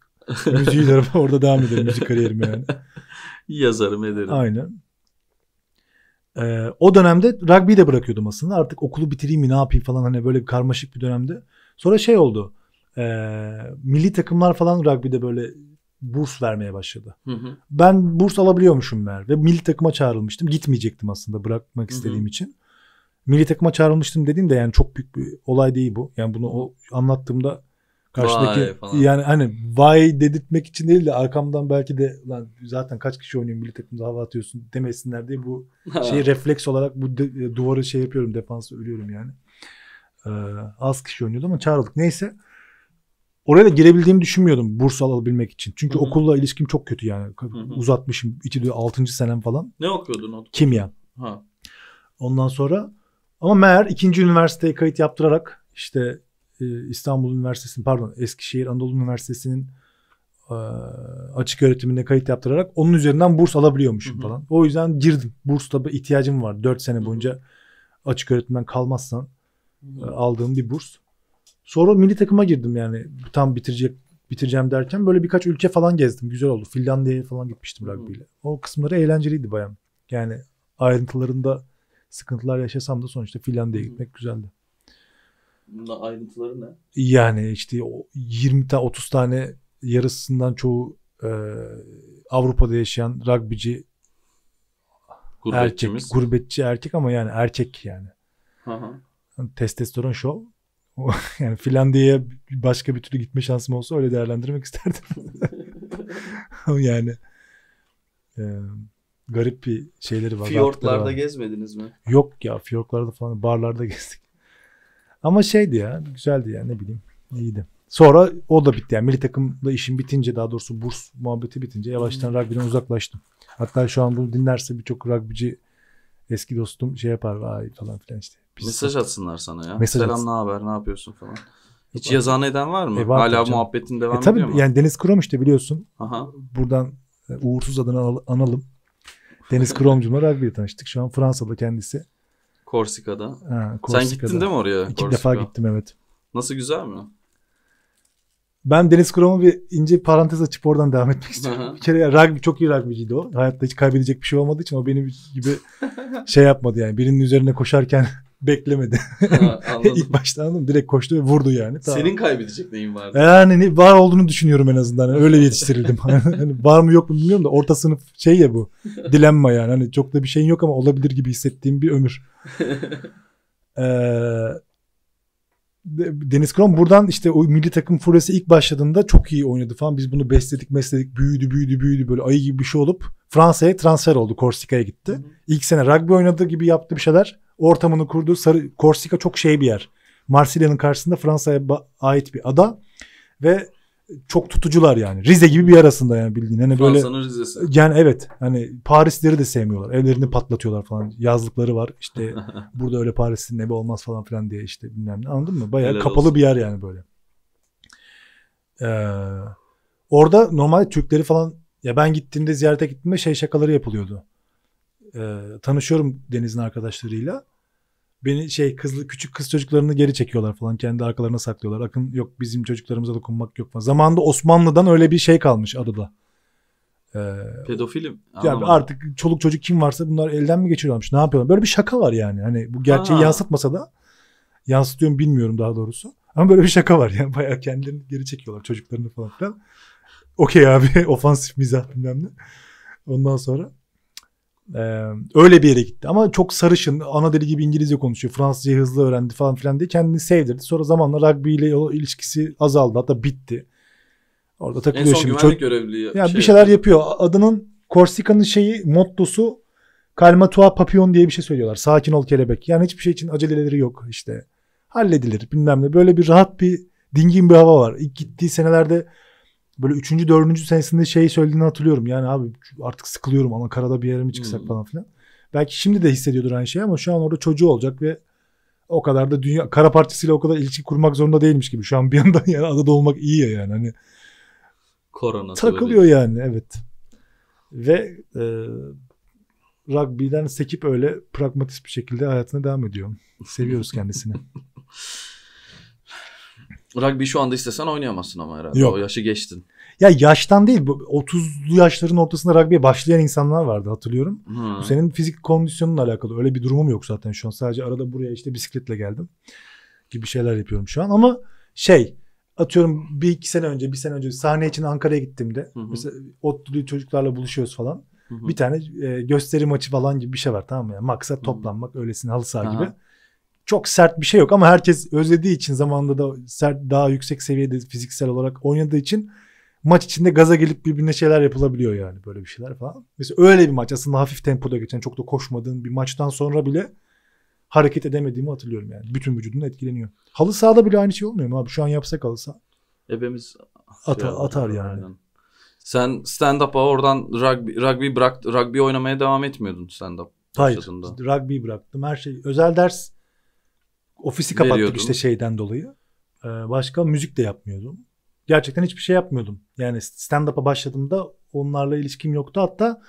müziği orada devam ederim müzik kariyerime yani. Yazarım ederim. Aynen. Ee, o dönemde rugby de bırakıyordum aslında. Artık okulu bitireyim mi ne yapayım falan hani böyle bir karmaşık bir dönemde. Sonra şey oldu. E, milli takımlar falan rugby'de böyle burs vermeye başladı. Hı hı. Ben burs alabiliyormuşum meğer ve milli takıma çağrılmıştım. Gitmeyecektim aslında bırakmak istediğim hı hı. için. Milli takıma çağrılmıştım dediğim de yani çok büyük bir olay değil bu. Yani bunu o anlattığımda Karşıdaki vay yani hani vay dedirtmek için değil de arkamdan belki de lan zaten kaç kişi oynuyor milli takımda hava atıyorsun demesinler diye bu şey refleks olarak bu de, e, duvarı şey yapıyorum defansı ölüyorum yani. Ee, az kişi oynuyordu ama çağrıldık. Neyse. Oraya da girebildiğimi düşünmüyordum burs alabilmek için. Çünkü Hı-hı. okulla ilişkim çok kötü yani. Hı-hı. Uzatmışım. İçi diyor 6. senem falan. Ne okuyordun? Okudun? Kimya. Ha. Ondan sonra ama meğer ikinci üniversiteye kayıt yaptırarak işte e, İstanbul Üniversitesi'nin pardon Eskişehir Anadolu Üniversitesi'nin e, açık öğretimine kayıt yaptırarak onun üzerinden burs alabiliyormuşum hı hı. falan. O yüzden girdim. Burs tabi ihtiyacım var. 4 sene boyunca açık öğretimden kalmazsan e, hı hı. aldığım bir burs. Sonra milli takıma girdim yani tam bitirecek bitireceğim derken böyle birkaç ülke falan gezdim. Güzel oldu. Finlandiya'ya falan gitmiştim rugby ile. O kısımları eğlenceliydi bayağı. Yani ayrıntılarında sıkıntılar yaşasam da sonuçta Finlandiya'ya gitmek güzeldi. Bunun ayrıntıları ne? Yani işte 20 tane 30 tane yarısından çoğu e, Avrupa'da yaşayan rugbyci erkek, gurbetçi erkek ama yani erkek yani. Hı hı. Testosteron şov. yani Finlandiya'ya başka bir türlü gitme şansım olsa öyle değerlendirmek isterdim. yani e, garip bir şeyleri var. Fiyortlarda gezmediniz mi? Yok ya fiyortlarda falan barlarda gezdik. Ama şeydi ya güzeldi yani ne bileyim iyiydi. Sonra o da bitti yani milli takımda işim bitince daha doğrusu burs muhabbeti bitince yavaştan hmm. rugby'den uzaklaştım. Hatta şu an bunu dinlerse birçok rugbyci eski dostum şey yapar vay falan filan işte. Biz Mesaj atsınlar sana ya. Mesaj Selam ne haber ne yapıyorsun falan. Hiç yazan eden var mı? E, var Hala canım. muhabbetin devam e, tabii, ediyor mu? Yani Deniz Krom işte biliyorsun. Aha. Buradan e, uğursuz Adını analım. Deniz Kromcum'la rugby'ye tanıştık. Şu an Fransa'da kendisi. Korsika'da. Ha, Korsika'da. Sen gittin değil mi oraya? İki Korsika. defa gittim evet. Nasıl güzel mi? Ben Deniz Kurom'a bir ince parantez açıp oradan devam etmek istiyorum. Aha. Bir kere rugby çok iyi rugbyciydi o. Hayatta hiç kaybedecek bir şey olmadığı için o benim gibi şey yapmadı yani. Birinin üzerine koşarken beklemedi. Ha, İlk başta anladım. Direkt koştu ve vurdu yani. Tamam. Senin kaybedecek neyin vardı? Yani var olduğunu düşünüyorum en azından. Yani öyle yetiştirildim. yani var mı yok mu bilmiyorum da orta sınıf şey ya bu. Dilenme yani. Hani çok da bir şeyin yok ama olabilir gibi hissettiğim bir ömür. ee, Deniz Kron buradan işte o milli takım furyası ilk başladığında çok iyi oynadı falan. Biz bunu besledik besledik büyüdü büyüdü büyüdü böyle ayı gibi bir şey olup Fransa'ya transfer oldu. Korsika'ya gitti. Hı hı. İlk sene rugby oynadığı gibi yaptı bir şeyler ortamını kurduğu Sarı, Korsika çok şey bir yer. Marsilya'nın karşısında Fransa'ya ait bir ada ve çok tutucular yani. Rize gibi bir yer aslında yani bildiğin. Hani böyle Fransa'nın Rize'si. Yani evet. Hani Parisleri de sevmiyorlar. Evlerini patlatıyorlar falan. Yazlıkları var. İşte burada öyle Paris'in evi olmaz falan filan diye işte bilmem ne. Anladın mı? Bayağı Helal kapalı olsun. bir yer yani böyle. Ee, orada normal Türkleri falan ya ben gittiğimde ziyarete gittiğimde şey şakaları yapılıyordu. Ee, tanışıyorum Deniz'in arkadaşlarıyla beni şey kızlı küçük kız çocuklarını geri çekiyorlar falan kendi arkalarına saklıyorlar. Akın yok bizim çocuklarımıza dokunmak yok falan. Zamanında Osmanlı'dan öyle bir şey kalmış adada. Ee, Pedofilim. Yani artık çoluk çocuk kim varsa bunlar elden mi geçiriyorlarmış? Ne yapıyorlar? Böyle bir şaka var yani. Hani bu gerçeği Aa. yansıtmasa da yansıtıyor mu bilmiyorum daha doğrusu. Ama böyle bir şaka var yani. Bayağı kendilerini geri çekiyorlar çocuklarını falan filan. Okey abi ofansif mizah bilmem ne. Ondan sonra öyle bir yere gitti ama çok sarışın ana dili gibi İngilizce konuşuyor Fransızca hızlı öğrendi falan filan diye kendini sevdirdi sonra zamanla rugby ile ilişkisi azaldı hatta bitti orada takılıyor en son şimdi çok görevli yani şey bir şeyler yapıyor adının Korsika'nın şeyi mottosu Calma tua papillon diye bir şey söylüyorlar sakin ol kelebek yani hiçbir şey için aceleleri yok işte halledilir bilmem ne böyle bir rahat bir dingin bir hava var ilk gittiği senelerde böyle üçüncü dördüncü senesinde şey söylediğini hatırlıyorum. Yani abi artık sıkılıyorum ama karada bir yere mi çıksak hmm. falan filan. Belki şimdi de hissediyordur aynı şeyi ama şu an orada çocuğu olacak ve o kadar da dünya kara parçasıyla o kadar ilişki kurmak zorunda değilmiş gibi. Şu an bir yandan yani adada olmak iyi ya yani hani. Korona takılıyor böyle. yani evet. Ve e, rugby'den sekip öyle pragmatist bir şekilde hayatına devam ediyor. Seviyoruz kendisini. Rugby şu anda istesen oynayamazsın ama herhalde. Yok. O yaşı geçtin. Ya yaştan değil 30'lu yaşların ortasında rugby'ye başlayan insanlar vardı hatırlıyorum. Hmm. senin fizik kondisyonunla alakalı. Öyle bir durumum yok zaten şu an. Sadece arada buraya işte bisikletle geldim gibi şeyler yapıyorum şu an ama şey atıyorum bir iki sene önce bir sene önce sahne için Ankara'ya gittiğimde hı hı. mesela otlu çocuklarla buluşuyoruz falan. Hı Bir tane e, gösteri maçı falan gibi bir şey var tamam mı? Yani maksat toplanmak hı öylesine halı saha gibi çok sert bir şey yok ama herkes özlediği için zamanında da sert daha yüksek seviyede fiziksel olarak oynadığı için maç içinde gaza gelip birbirine şeyler yapılabiliyor yani böyle bir şeyler falan. Mesela öyle bir maç aslında hafif tempoda geçen çok da koşmadığın bir maçtan sonra bile hareket edemediğimi hatırlıyorum yani. Bütün vücudun etkileniyor. Halı sahada bile aynı şey olmuyor mu abi? Şu an yapsak halı saha. Ebemiz şey atar, atar yani. Aynen. Sen stand-up'a oradan rugby, rugby, bırak, rugby oynamaya devam etmiyordun stand-up. Hayır. Rugby bıraktım. Her şey özel ders Ofisi kapattık veriyordum. işte şeyden dolayı. Ee, başka müzik de yapmıyordum. Gerçekten hiçbir şey yapmıyordum. Yani stand-up'a başladığımda onlarla ilişkim yoktu. Hatta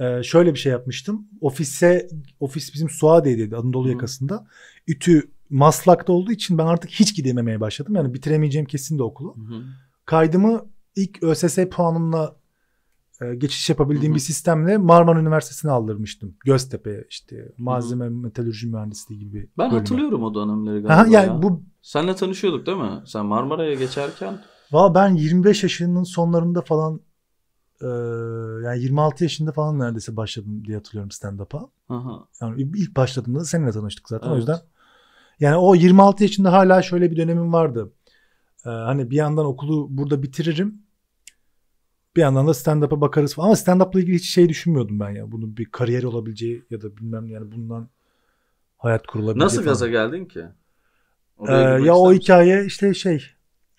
e, şöyle bir şey yapmıştım. Ofise, ofis bizim Suadiye'deydi Anadolu Hı. yakasında. İTÜ Maslak'ta olduğu için ben artık hiç gidememeye başladım. Yani bitiremeyeceğim kesin de okulu. Hı. Kaydımı ilk ÖSS puanımla ee, geçiş yapabildiğim Hı-hı. bir sistemle Marmara Üniversitesi'ne aldırmıştım. Göztepe işte malzeme Hı-hı. metalürji mühendisliği gibi. Ben bölüme. hatırlıyorum o dönemleri galiba. Ha, yani ya. bu Senle tanışıyorduk değil mi? Sen Marmara'ya geçerken. Valla ben 25 yaşının sonlarında falan e, yani 26 yaşında falan neredeyse başladım diye hatırlıyorum stand-up'a. Yani ilk başladığımda da seninle tanıştık zaten evet. o yüzden. Yani o 26 yaşında hala şöyle bir dönemim vardı. Ee, hani bir yandan okulu burada bitiririm bir yandan da stand-up'a bakarız falan. Ama stand-up'la ilgili hiç şey düşünmüyordum ben ya. Bunun bir kariyer olabileceği ya da bilmem yani bundan hayat kurulabileceği Nasıl falan. gaza geldin ki? Ee, ya o hikaye işte şey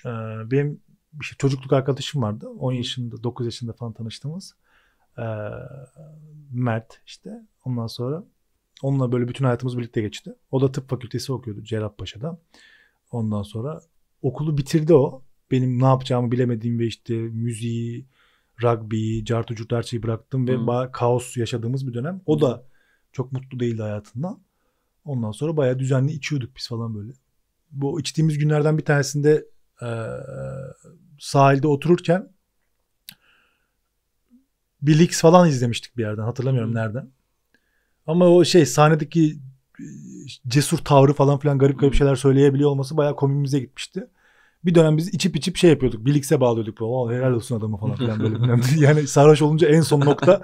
e, benim işte çocukluk arkadaşım vardı. 10 yaşında 9 yaşında falan tanıştığımız. E, Mert işte ondan sonra onunla böyle bütün hayatımız birlikte geçti. O da tıp fakültesi okuyordu Cerrahpaşa'da. Ondan sonra okulu bitirdi o. Benim ne yapacağımı bilemediğim ve işte müziği, rugby'yi, cartı curt her şeyi bıraktım ve Hı. bayağı kaos yaşadığımız bir dönem. O da çok mutlu değildi hayatında. Ondan sonra bayağı düzenli içiyorduk biz falan böyle. Bu içtiğimiz günlerden bir tanesinde e, sahilde otururken bir leaks falan izlemiştik bir yerden. Hatırlamıyorum Hı. nereden. Ama o şey sahnedeki cesur tavrı falan filan garip garip şeyler söyleyebiliyor olması bayağı komimize gitmişti bir dönem biz içip içip şey yapıyorduk. Bilix'e bağlıyorduk. Böyle, helal olsun adamı falan filan böyle bilmem. yani sarhoş olunca en son nokta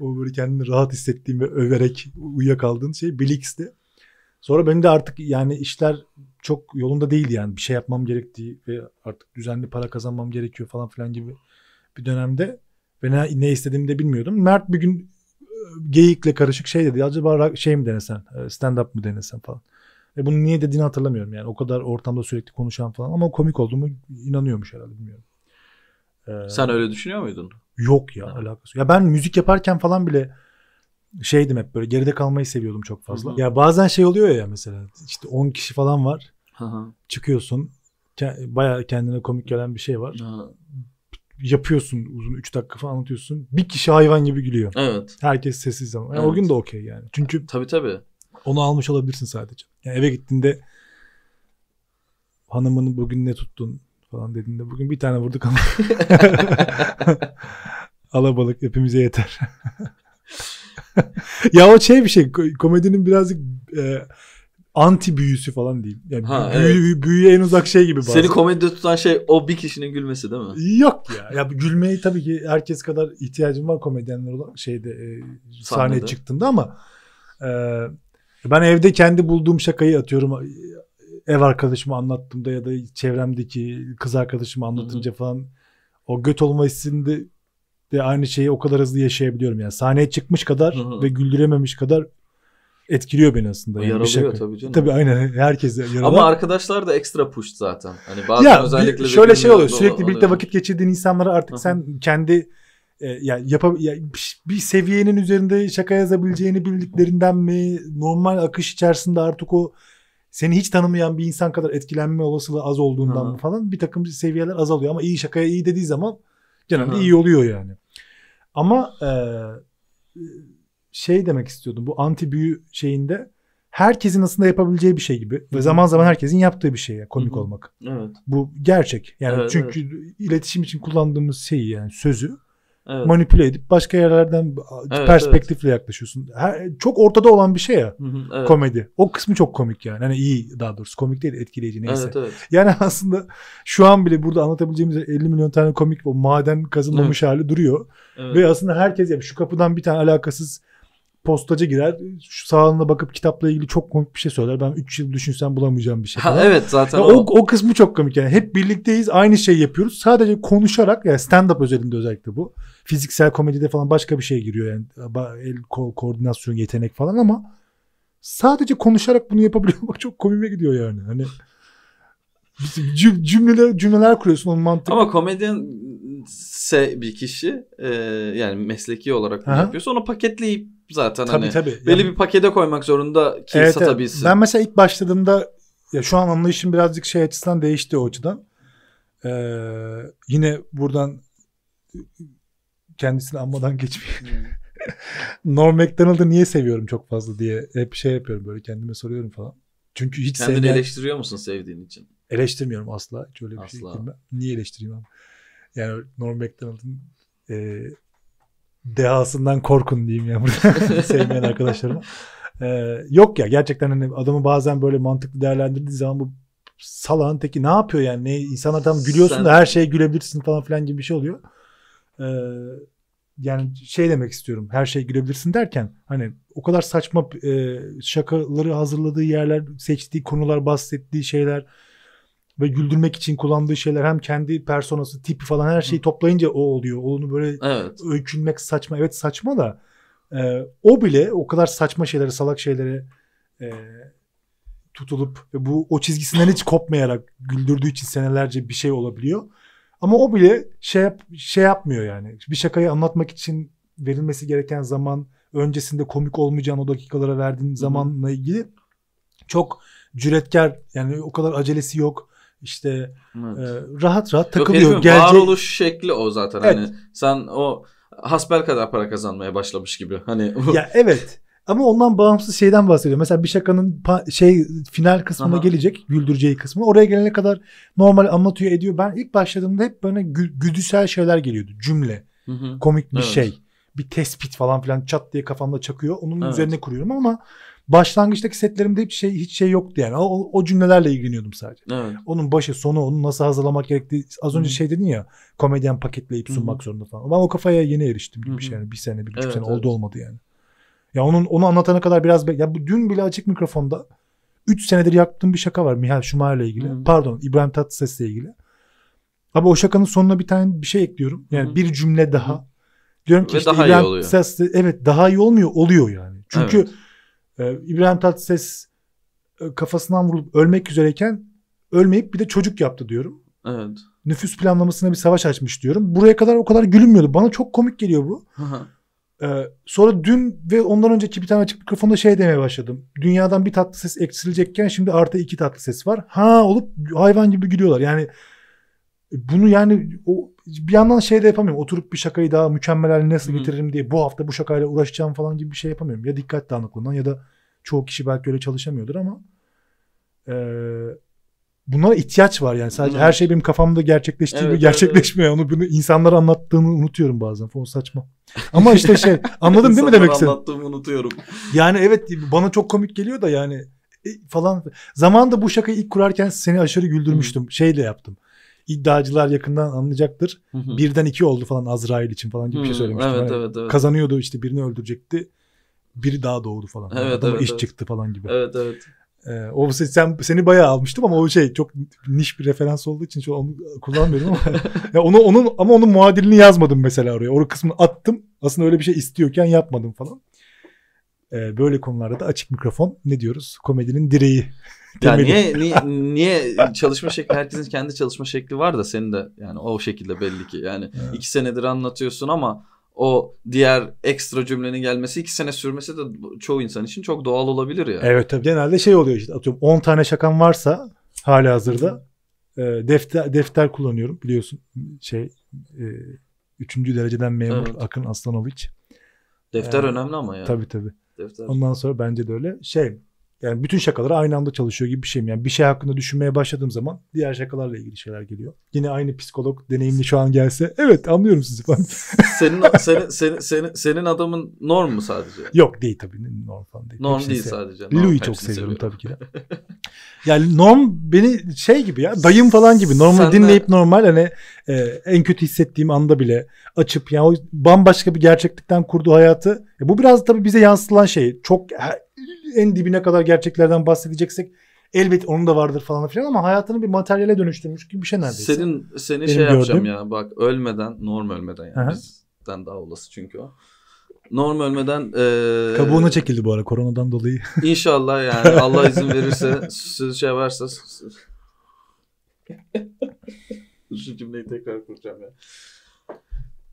o böyle kendini rahat hissettiğim ve överek uyuyakaldığın şey Bilix'ti. Sonra benim de artık yani işler çok yolunda değildi yani. Bir şey yapmam gerektiği ve artık düzenli para kazanmam gerekiyor falan filan gibi bir dönemde. Ve ne, ne istediğimi de bilmiyordum. Mert bir gün e, geyikle karışık şey dedi. Acaba şey mi denesen? E, Stand up mı denesen falan. Ve bunu niye dediğini hatırlamıyorum yani. O kadar ortamda sürekli konuşan falan ama komik olduğumu inanıyormuş herhalde bilmiyorum. Ee, Sen öyle düşünüyor muydun? Yok ya ha. alakası. Ya ben müzik yaparken falan bile şeydim hep böyle geride kalmayı seviyordum çok fazla. Hı-hı. Ya bazen şey oluyor ya mesela işte 10 kişi falan var. Hı-hı. Çıkıyorsun. Ke- bayağı kendine komik gelen bir şey var. Hı-hı. Yapıyorsun uzun 3 dakika falan anlatıyorsun. Bir kişi hayvan gibi gülüyor. Evet. Herkes sessiz ama. Yani evet. O gün de okey yani. Çünkü tabii tabii. Onu almış olabilirsin sadece. Yani eve gittiğinde hanımını bugün ne tuttun falan dediğinde bugün bir tane vurduk ama alabalık hepimize yeter. ya o şey bir şey komedinin birazcık e, anti büyüsü falan diyeyim. Yani ha, büyü, evet. büyüye en uzak şey gibi bazen. Seni komedide tutan şey o bir kişinin gülmesi değil mi? Yok ya. Ya gülmeyi tabii ki herkes kadar ihtiyacım var komedyenler olan şeyde e, sahneye Sahnede. ama e, ben evde kendi bulduğum şakayı atıyorum ev arkadaşımı anlattığımda ya da çevremdeki kız arkadaşımı anlatınca Hı-hı. falan o göt olma hissinde de aynı şeyi o kadar hızlı yaşayabiliyorum yani. Sahneye çıkmış kadar Hı-hı. ve güldürememiş kadar etkiliyor beni aslında. Yani Yaralıyor şaka. tabii canım. Tabii aynen herkes. yaralar. Ama arkadaşlar da ekstra push zaten. Hani bazen ya, özellikle şöyle şey oluyor. Sürekli birlikte oluyor. vakit geçirdiğin insanlara artık Hı-hı. sen kendi e, yani yap bir seviyenin üzerinde şaka yazabileceğini bildiklerinden mi normal akış içerisinde artık o seni hiç tanımayan bir insan kadar etkilenme olasılığı az olduğundan Hı. mı falan bir takım seviyeler azalıyor ama iyi şakaya iyi dediği zaman genelde Hı. iyi oluyor yani. Ama e, şey demek istiyordum bu anti büyü şeyinde herkesin aslında yapabileceği bir şey gibi Hı-hı. ve zaman zaman herkesin yaptığı bir şey ya komik Hı-hı. olmak. Evet. Bu gerçek. Yani evet, çünkü evet. iletişim için kullandığımız şeyi yani sözü evet. manipüle edip başka yerlerden evet, perspektifle evet. yaklaşıyorsun. Her, çok ortada olan bir şey ya hı hı, evet. komedi. O kısmı çok komik yani. Hani iyi daha doğrusu komik değil etkileyici neyse. Evet, evet. Yani aslında şu an bile burada anlatabileceğimiz 50 milyon tane komik o maden kazınmamış evet. hali duruyor. Evet. Ve aslında herkes ya şu kapıdan bir tane alakasız postacı girer şu sağlığına bakıp kitapla ilgili çok komik bir şey söyler. Ben 3 yıl düşünsem bulamayacağım bir şey. Ha, evet zaten yani o. o. O kısmı çok komik yani. Hep birlikteyiz aynı şey yapıyoruz. Sadece konuşarak yani stand up özelinde özellikle bu. Fiziksel komedide falan başka bir şey giriyor yani el kol koordinasyon yetenek falan ama sadece konuşarak bunu yapabiliyor bak çok komime gidiyor yani. Hani cümleler cümleler kuruyorsun onun mantığı. Ama komedyen se bir kişi e, yani mesleki olarak bunu yapıyorsa onu paketleyip zaten tabii, hani tabii. belli yani, bir pakete koymak zorunda ki evet, satabilsin. Ben mesela ilk başladığımda ya şu an anlayışım birazcık şey açısından değişti o açıdan. Ee, yine buradan kendisini anmadan geçmeyeyim. Hmm. Norm MacDonald'ı niye seviyorum çok fazla diye hep şey yapıyorum böyle kendime soruyorum falan. Çünkü hiç Kendini sevmeyen... eleştiriyor musun sevdiğin için? Eleştirmiyorum asla. Hiç öyle bir şey asla. şey ben. Niye eleştireyim ama? Yani Norm MacDonald'ın e, dehasından korkun diyeyim ya burada sevmeyen arkadaşlarıma. Ee, yok ya gerçekten hani adamı bazen böyle mantıklı değerlendirdiği zaman bu salağın teki ne yapıyor yani? Ne, insana tam gülüyorsun Sen... da her şeye gülebilirsin falan filan gibi bir şey oluyor. Ee, yani şey demek istiyorum her şeye gülebilirsin derken hani o kadar saçma e, şakaları hazırladığı yerler seçtiği konular bahsettiği şeyler ve güldürmek için kullandığı şeyler hem kendi personası, tipi falan her şeyi toplayınca o oluyor. Onu böyle evet. öykünmek saçma. Evet saçma da e, o bile o kadar saçma şeylere, salak şeylere e, tutulup ve bu o çizgisinden hiç kopmayarak güldürdüğü için senelerce bir şey olabiliyor. Ama o bile şey yap, şey yapmıyor yani. Bir şakayı anlatmak için verilmesi gereken zaman öncesinde komik olmayacağın o dakikalara verdiğin zamanla ilgili çok cüretkar yani o kadar acelesi yok. İşte evet. e, rahat rahat takılıyor. Yok, Gelecek... Varoluş şekli o zaten. Hani evet. Hani sen o hasbel kadar para kazanmaya başlamış gibi. Hani Ya evet. Ama ondan bağımsız şeyden bahsediyor. Mesela bir şakanın şey final kısmına Aha. gelecek, güldüreceği kısmı. Oraya gelene kadar normal anlatıyor, ediyor. Ben ilk başladığımda hep böyle gü- güdüsel şeyler geliyordu. Cümle, hı hı. komik bir evet. şey, bir tespit falan filan çat diye kafamda çakıyor. Onun evet. üzerine kuruyorum ama başlangıçtaki setlerimde hiçbir şey hiç şey yoktu yani. O, o cümlelerle ilgileniyordum sadece. Evet. Onun başı, sonu, onu nasıl hazırlamak gerektiği. Az önce Hı. şey dedin ya komedyen paketleyip sunmak Hı. zorunda falan. Ben o kafaya yeni eriştim gibi bir şey yani. Bir sene, bir buçuk evet, sene evet. oldu olmadı yani. Ya onun onu anlatana kadar biraz be- ya bu dün bile açık mikrofonda 3 senedir yaptığım bir şaka var Mihail Şumayer'le ilgili. Hı. Pardon, İbrahim Tatlıses'le ilgili. Abi o şakanın sonuna bir tane bir şey ekliyorum. Yani Hı. bir cümle daha. Hı. Diyorum ki Ve işte daha İbrahim iyi oluyor. Ses de, evet daha iyi olmuyor, oluyor yani. Çünkü evet ee, İbrahim Tatlıses e, kafasından vurulup ölmek üzereyken ölmeyip bir de çocuk yaptı diyorum. Evet. Nüfus planlamasına bir savaş açmış diyorum. Buraya kadar o kadar gülünmüyordu. Bana çok komik geliyor bu. ee, sonra dün ve ondan önceki bir tane açık mikrofonda şey demeye başladım. Dünyadan bir tatlı ses eksilecekken şimdi artı iki tatlı ses var. Ha olup hayvan gibi gülüyorlar. Yani bunu yani o bir yandan şey de yapamıyorum. Oturup bir şakayı daha mükemmel haline nasıl getiririm diye bu hafta bu şakayla uğraşacağım falan gibi bir şey yapamıyorum. Ya dikkat dağınıklığından ya da çoğu kişi belki öyle çalışamıyordur ama e, bunlara ihtiyaç var yani. Sadece her şey benim kafamda gerçekleştiği evet, gibi gerçekleşmiyor. Evet, Onu bunu insanlara anlattığını unutuyorum bazen. Fon saçma. Ama işte şey anladın değil mi demek istediğimi? anlattığımı unutuyorum. Yani evet bana çok komik geliyor da yani e, falan. Zamanında bu şakayı ilk kurarken seni aşırı güldürmüştüm. Hı. Şeyle yaptım iddiacılar yakından anlayacaktır. Hı hı. Birden iki oldu falan Azrail için falan gibi bir şey söylemiştim. Evet, hani evet, evet. Kazanıyordu işte birini öldürecekti. Biri daha doğdu falan. Evet, Adama evet, iş evet. çıktı falan gibi. Evet evet. Ee, o sen seni bayağı almıştım ama o şey çok niş bir referans olduğu için şu onu kullanmıyorum ama onu onun ama onun muadilini yazmadım mesela oraya. Oru kısmını attım. Aslında öyle bir şey istiyorken yapmadım falan. Ee, böyle konularda da açık mikrofon ne diyoruz? Komedinin direği ya niye, niye, niye çalışma şekli herkesin kendi çalışma şekli var da senin de yani o şekilde belli ki. Yani evet. iki senedir anlatıyorsun ama o diğer ekstra cümlenin gelmesi iki sene sürmesi de çoğu insan için çok doğal olabilir ya. Yani. Evet tabii genelde şey oluyor işte atıyorum 10 tane şakan varsa hali hazırda e, defter, defter kullanıyorum biliyorsun şey e, üçüncü dereceden memur evet. Akın Aslanoviç. Defter yani, e, önemli ama ya. Yani. Tabii tabii. Defter. Ondan sonra bence de öyle şey yani bütün şakalar aynı anda çalışıyor gibi bir şey mi? Yani bir şey hakkında düşünmeye başladığım zaman diğer şakalarla ilgili şeyler geliyor. Yine aynı psikolog deneyimli şu an gelse evet anlıyorum sizi falan. senin, senin, senin, senin, senin adamın norm mu sadece? Yok değil tabii norm falan değil. Norm Hepsini değil sev- sadece. Norm, Louis çok seviyorum, seviyorum tabii ki de. yani norm beni şey gibi ya dayım falan gibi. Normal Senle... dinleyip normal hani e, en kötü hissettiğim anda bile açıp yani o bambaşka bir gerçeklikten kurduğu hayatı. E, bu biraz tabii bize yansıtılan şey. Çok en dibine kadar gerçeklerden bahsedeceksek elbet onun da vardır falan filan ama hayatını bir materyale dönüştürmüş gibi bir şey neredeyse. Senin seni Benim şey gördüğüm. yapacağım ya bak ölmeden norm ölmeden yani Aha. bizden daha olası çünkü o. Norm ölmeden e, kabuğuna çekildi bu ara koronadan dolayı. İnşallah yani Allah izin verirse siz şey varsa şu cümleyi tekrar kuracağım ya.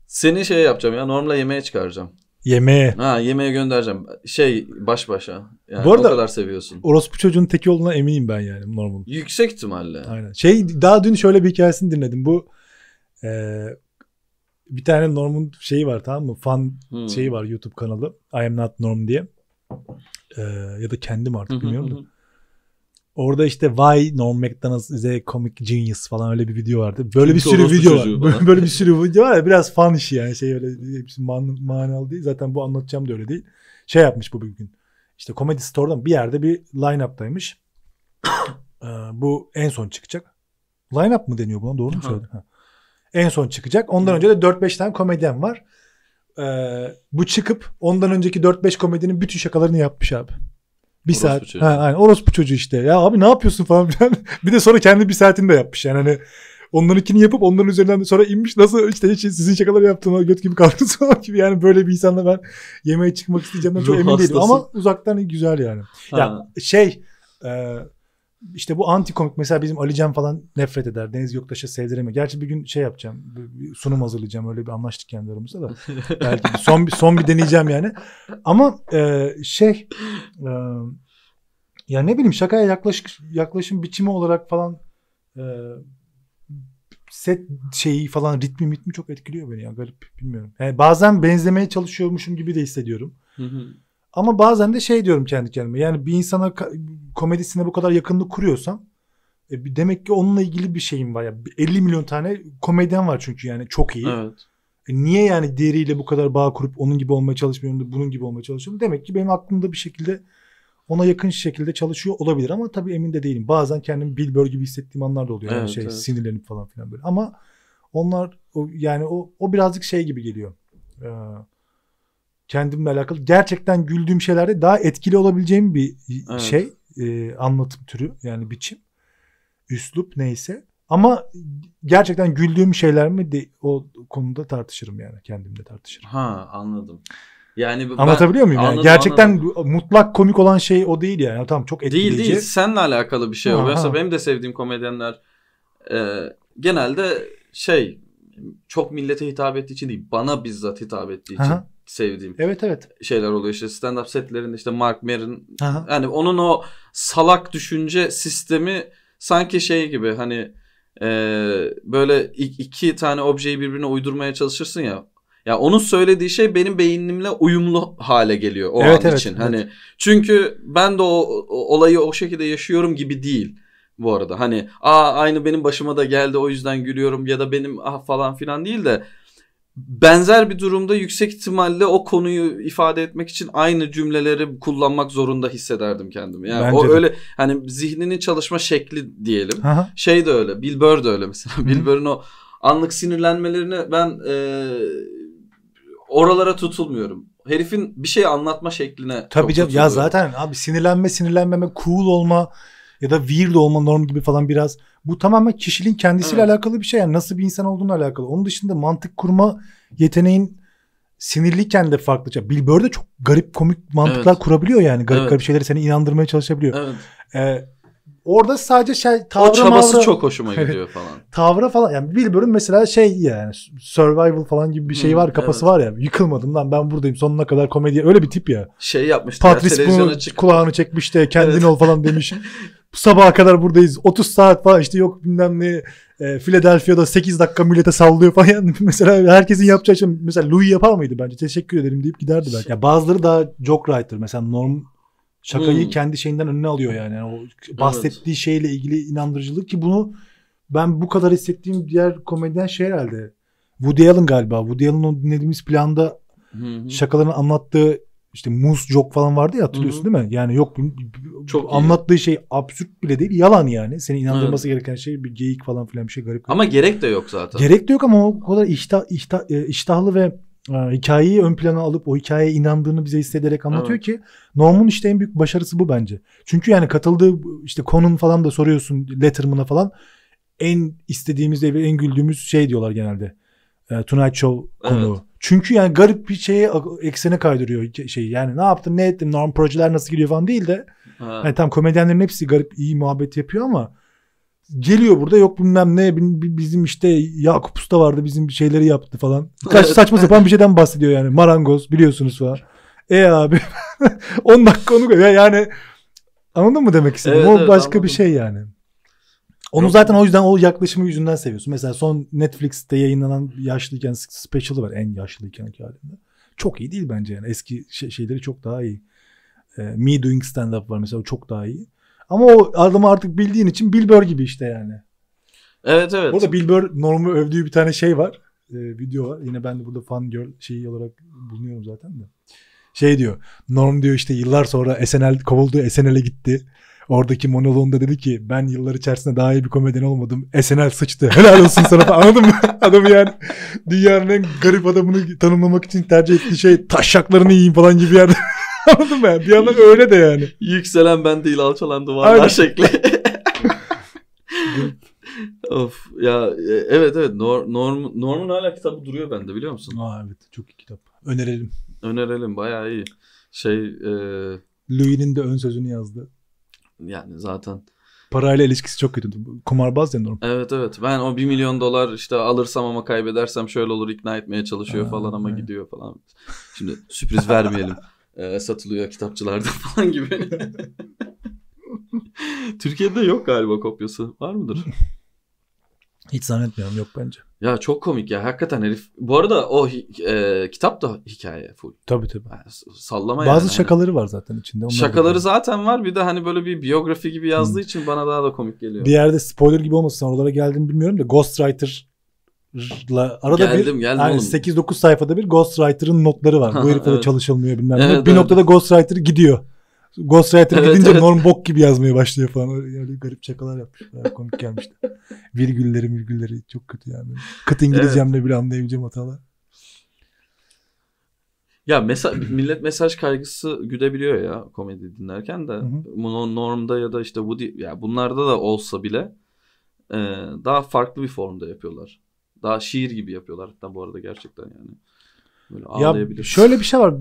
Seni şey yapacağım ya normla yemeğe çıkaracağım. Yemeğe. Ha yemeğe göndereceğim. Şey baş başa. Yani Bu arada, o kadar seviyorsun. Orospu çocuğun teki olduğuna eminim ben yani normal. Yüksek ihtimalle. Aynen. Şey daha dün şöyle bir hikayesini dinledim. Bu e, bir tane Norm'un şeyi var tamam mı? Fan hmm. şeyi var YouTube kanalı. I am not Norm diye. E, ya da kendim artık bilmiyorum da. Orada işte why Norm Macdonald is a comic genius falan öyle bir video vardı. Böyle Çünkü bir sürü video var. Böyle, böyle bir sürü video var ya biraz fan işi yani şey öyle hepsi man manalı değil. Zaten bu anlatacağım da öyle değil. Şey yapmış bu bugün. İşte Comedy Store'dan bir yerde bir line-up'taymış. ee, bu en son çıkacak. Line-up mı deniyor buna doğru mu söyledim? Ha. En son çıkacak. Ondan Hı. önce de 4-5 tane komedyen var. Ee, bu çıkıp ondan önceki 4-5 komedinin bütün şakalarını yapmış abi. Bir orospu saat. Çocuğu. Ha, aynen, orospu çocuğu işte. Ya abi ne yapıyorsun falan bir de sonra kendi bir saatini de yapmış. Yani hani ikini yapıp onların üzerinden sonra inmiş nasıl işte hiç sizin şakaları yaptığına göt gibi kaldınız falan gibi yani böyle bir insanla ben yemeğe çıkmak isteyeceğimden çok emin hastası. değilim ama uzaktan güzel yani. Ha. Ya şey e, işte bu anti komik mesela bizim Ali Cem falan nefret eder. Deniz Yoktaş'a sevdiremiyor. Gerçi bir gün şey yapacağım. Bir sunum hazırlayacağım. Öyle bir anlaştık kendi aramızda da. Belki bir son bir son bir deneyeceğim yani. Ama e, şey e, ya ne bileyim şakaya yaklaşık yaklaşım biçimi olarak falan e, set şeyi falan ritmi ritmi çok etkiliyor beni ya garip bilmiyorum. Yani bazen benzemeye çalışıyormuşum gibi de hissediyorum. Hı hı. Ama bazen de şey diyorum kendi kendime. Yani bir insana komedisine bu kadar yakınlık kuruyorsam e, demek ki onunla ilgili bir şeyim var ya. 50 milyon tane komedyen var çünkü yani çok iyi. Evet. E, niye yani diğeriyle bu kadar bağ kurup onun gibi olmaya çalışmıyorum da bunun gibi olmaya çalışıyorum? Demek ki benim aklımda bir şekilde ona yakın şekilde çalışıyor olabilir ama tabii emin de değilim. Bazen kendimi Bilber gibi hissettiğim anlar da oluyor. Evet, yani şey evet. sinirlenip falan filan böyle. Ama onlar o, yani o o birazcık şey gibi geliyor. Ee, kendimle alakalı gerçekten güldüğüm şeylerde daha etkili olabileceğim bir evet. şey e, anlatım türü yani biçim. Üslup neyse. Ama gerçekten güldüğüm şeyler mi de, o konuda tartışırım yani kendimle tartışırım. Ha anladım. Yani ben, anlatabiliyor muyum? Anladım, yani? Gerçekten anladım. mutlak komik olan şey o değil yani. Tamam çok etkileyici. Değil değil. Seninle alakalı bir şey o. Mesela benim de sevdiğim komedyenler e, genelde şey çok millete hitap ettiği için değil, bana bizzat hitap ettiği için. Aha sevdiğim. Evet evet. Şeyler oluyor işte stand up setlerinde işte Mark Maron yani onun o salak düşünce sistemi sanki şey gibi hani e, böyle iki tane objeyi birbirine uydurmaya çalışırsın ya. Ya onun söylediği şey benim beynimle uyumlu hale geliyor o evet, an evet, için. Evet. Hani çünkü ben de o, o olayı o şekilde yaşıyorum gibi değil bu arada. Hani aa aynı benim başıma da geldi o yüzden gülüyorum ya da benim ah falan filan değil de benzer bir durumda yüksek ihtimalle o konuyu ifade etmek için aynı cümleleri kullanmak zorunda hissederdim kendimi. Yani Bence o de. öyle hani zihninin çalışma şekli diyelim. Aha. Şey de öyle. Bill Burr de öyle mesela. Hı. o anlık sinirlenmelerini ben e, oralara tutulmuyorum. Herifin bir şey anlatma şekline Tabii canım ya zaten abi sinirlenme sinirlenmeme cool olma ya da weird olma norm gibi falan biraz bu tamamen kişinin kendisiyle evet. alakalı bir şey yani nasıl bir insan olduğunu alakalı. Onun dışında mantık kurma yeteneğin sinirliyken de farklıca. Bill Burr de çok garip komik mantıklar evet. kurabiliyor yani. Garip evet. garip şeyleri seni inandırmaya çalışabiliyor. Evet. Ee, orada sadece şey tavra O çabası mavra, çok hoşuma gidiyor falan. tavra falan yani Bill Burr'ın mesela şey yani survival falan gibi bir şey var kafası evet. var ya. Yıkılmadım lan ben buradayım sonuna kadar komedi öyle bir tip ya. Şey yapmış. Patrice bunu çık... kulağını çekmiş de kendin evet. ol falan demiş. sabaha kadar buradayız. 30 saat falan işte yok bilmem ne e, Philadelphia'da 8 dakika millete sallıyor falan. Yani mesela herkesin yapacağı şey mesela Louis yapar mıydı bence? Teşekkür ederim deyip giderdi belki. Ya bazıları daha joke writer mesela norm şakayı hmm. kendi şeyinden önüne alıyor yani. yani o bahsettiği evet. şeyle ilgili inandırıcılık ki bunu ben bu kadar hissettiğim diğer komediden şey herhalde. Woody Allen galiba. Woody Allen'ın dinlediğimiz planda Hı-hı. şakalarını anlattığı işte muz çok falan vardı ya hatırlıyorsun Hı-hı. değil mi? Yani yok çok anlattığı iyi. şey absürt bile değil yalan yani. Seni inandırması evet. gereken şey bir geyik falan filan bir şey garip. garip. Ama gerek de yok zaten. Gerek de yok ama o kadar iştah, iştah, e, iştahlı ve e, hikayeyi ön plana alıp o hikayeye inandığını bize hissederek anlatıyor evet. ki Norm'un işte en büyük başarısı bu bence. Çünkü yani katıldığı işte konun falan da soruyorsun Letterman'a falan en istediğimiz ve en güldüğümüz şey diyorlar genelde. E, Tonight Show konuğu. Evet. Çünkü yani garip bir şeye eksene kaydırıyor şey Yani ne yaptım ne ettim normal projeler nasıl gidiyor falan değil de. Ha. Yani tam komedyenlerin hepsi garip iyi muhabbet yapıyor ama geliyor burada yok bilmem ne bizim işte Yakup Usta vardı bizim bir şeyleri yaptı falan. Kaç saçma sapan bir şeyden bahsediyor yani marangoz biliyorsunuz falan. E abi 10 dakika onu yani anladın mı demek istedim? Evet, o evet, başka anladım. bir şey yani. Onu Yok. zaten o yüzden o yaklaşımı yüzünden seviyorsun. Mesela son Netflix'te yayınlanan yaşlıyken special'ı var en yaşlıyken halinde. Çok iyi değil bence yani. Eski şey, şeyleri çok daha iyi. E, Me Doing Stand Up var mesela çok daha iyi. Ama o adamı artık bildiğin için Bill Burr gibi işte yani. Evet evet. Burada Bill Burr Norm'u övdüğü bir tane şey var. E, video var. Yine ben de burada fan girl şeyi olarak bulunuyorum zaten de. Şey diyor. Norm diyor işte yıllar sonra SNL kovuldu. SNL'e gitti. Oradaki monoloğunda dedi ki ben yıllar içerisinde daha iyi bir komedyen olmadım. SNL sıçtı. Helal olsun sana. Anladın mı? Adam yani dünyanın en garip adamını tanımlamak için tercih ettiği şey taşaklarını yiyeyim falan gibi yerde. Anladın mı? Yani? Bir yandan öyle de yani. Yükselen ben değil alçalan duvarlar Aynen. şekli. of ya e, evet evet Norm, Norm'un hala kitabı duruyor bende biliyor musun? Aa evet çok iyi kitap. Önerelim. Önerelim bayağı iyi. Şey e... Louis'nin de ön sözünü yazdı yani zaten. Parayla ilişkisi çok kötü. Kumarbaz ya normal. Evet evet. Ben o 1 milyon dolar işte alırsam ama kaybedersem şöyle olur ikna etmeye çalışıyor Aa, falan ama evet. gidiyor falan. Şimdi sürpriz vermeyelim. ee, satılıyor kitapçılarda falan gibi. Türkiye'de yok galiba kopyası. Var mıdır? Hiç zannetmiyorum yok bence. Ya çok komik ya hakikaten herif. Bu arada o e, kitap da hikaye full. Tabii tabii. Yani, sallama Bazı yani. Hani. şakaları var zaten içinde. Onlar şakaları da zaten var. Bir de hani böyle bir biyografi gibi yazdığı hmm. için bana daha da komik geliyor. Bir yerde spoiler gibi olmasın oralara geldim bilmiyorum da Ghostwriter la arada geldim, bir geldim yani 8-9 sayfada bir Ghostwriter'ın notları var. Bu herifle evet. çalışılmıyor bilmem ne. Evet, bir evet. noktada Ghostwriter gidiyor. Ghostwriter'a evet, gidince evet. Norm bok gibi yazmaya başlıyor falan. Öyle, öyle garip şakalar yapmışlar. Komik gelmişti. Virgülleri virgülleri çok kötü yani. Kıt İngilizcemle evet. bile anlayabileceğim hatalar. Ya mesa millet mesaj kaygısı güdebiliyor ya komedi dinlerken de. Bunu normda ya da işte Woody ya bunlarda da olsa bile e, daha farklı bir formda yapıyorlar. Daha şiir gibi yapıyorlar hatta bu arada gerçekten yani. Böyle Ya şöyle bir şey var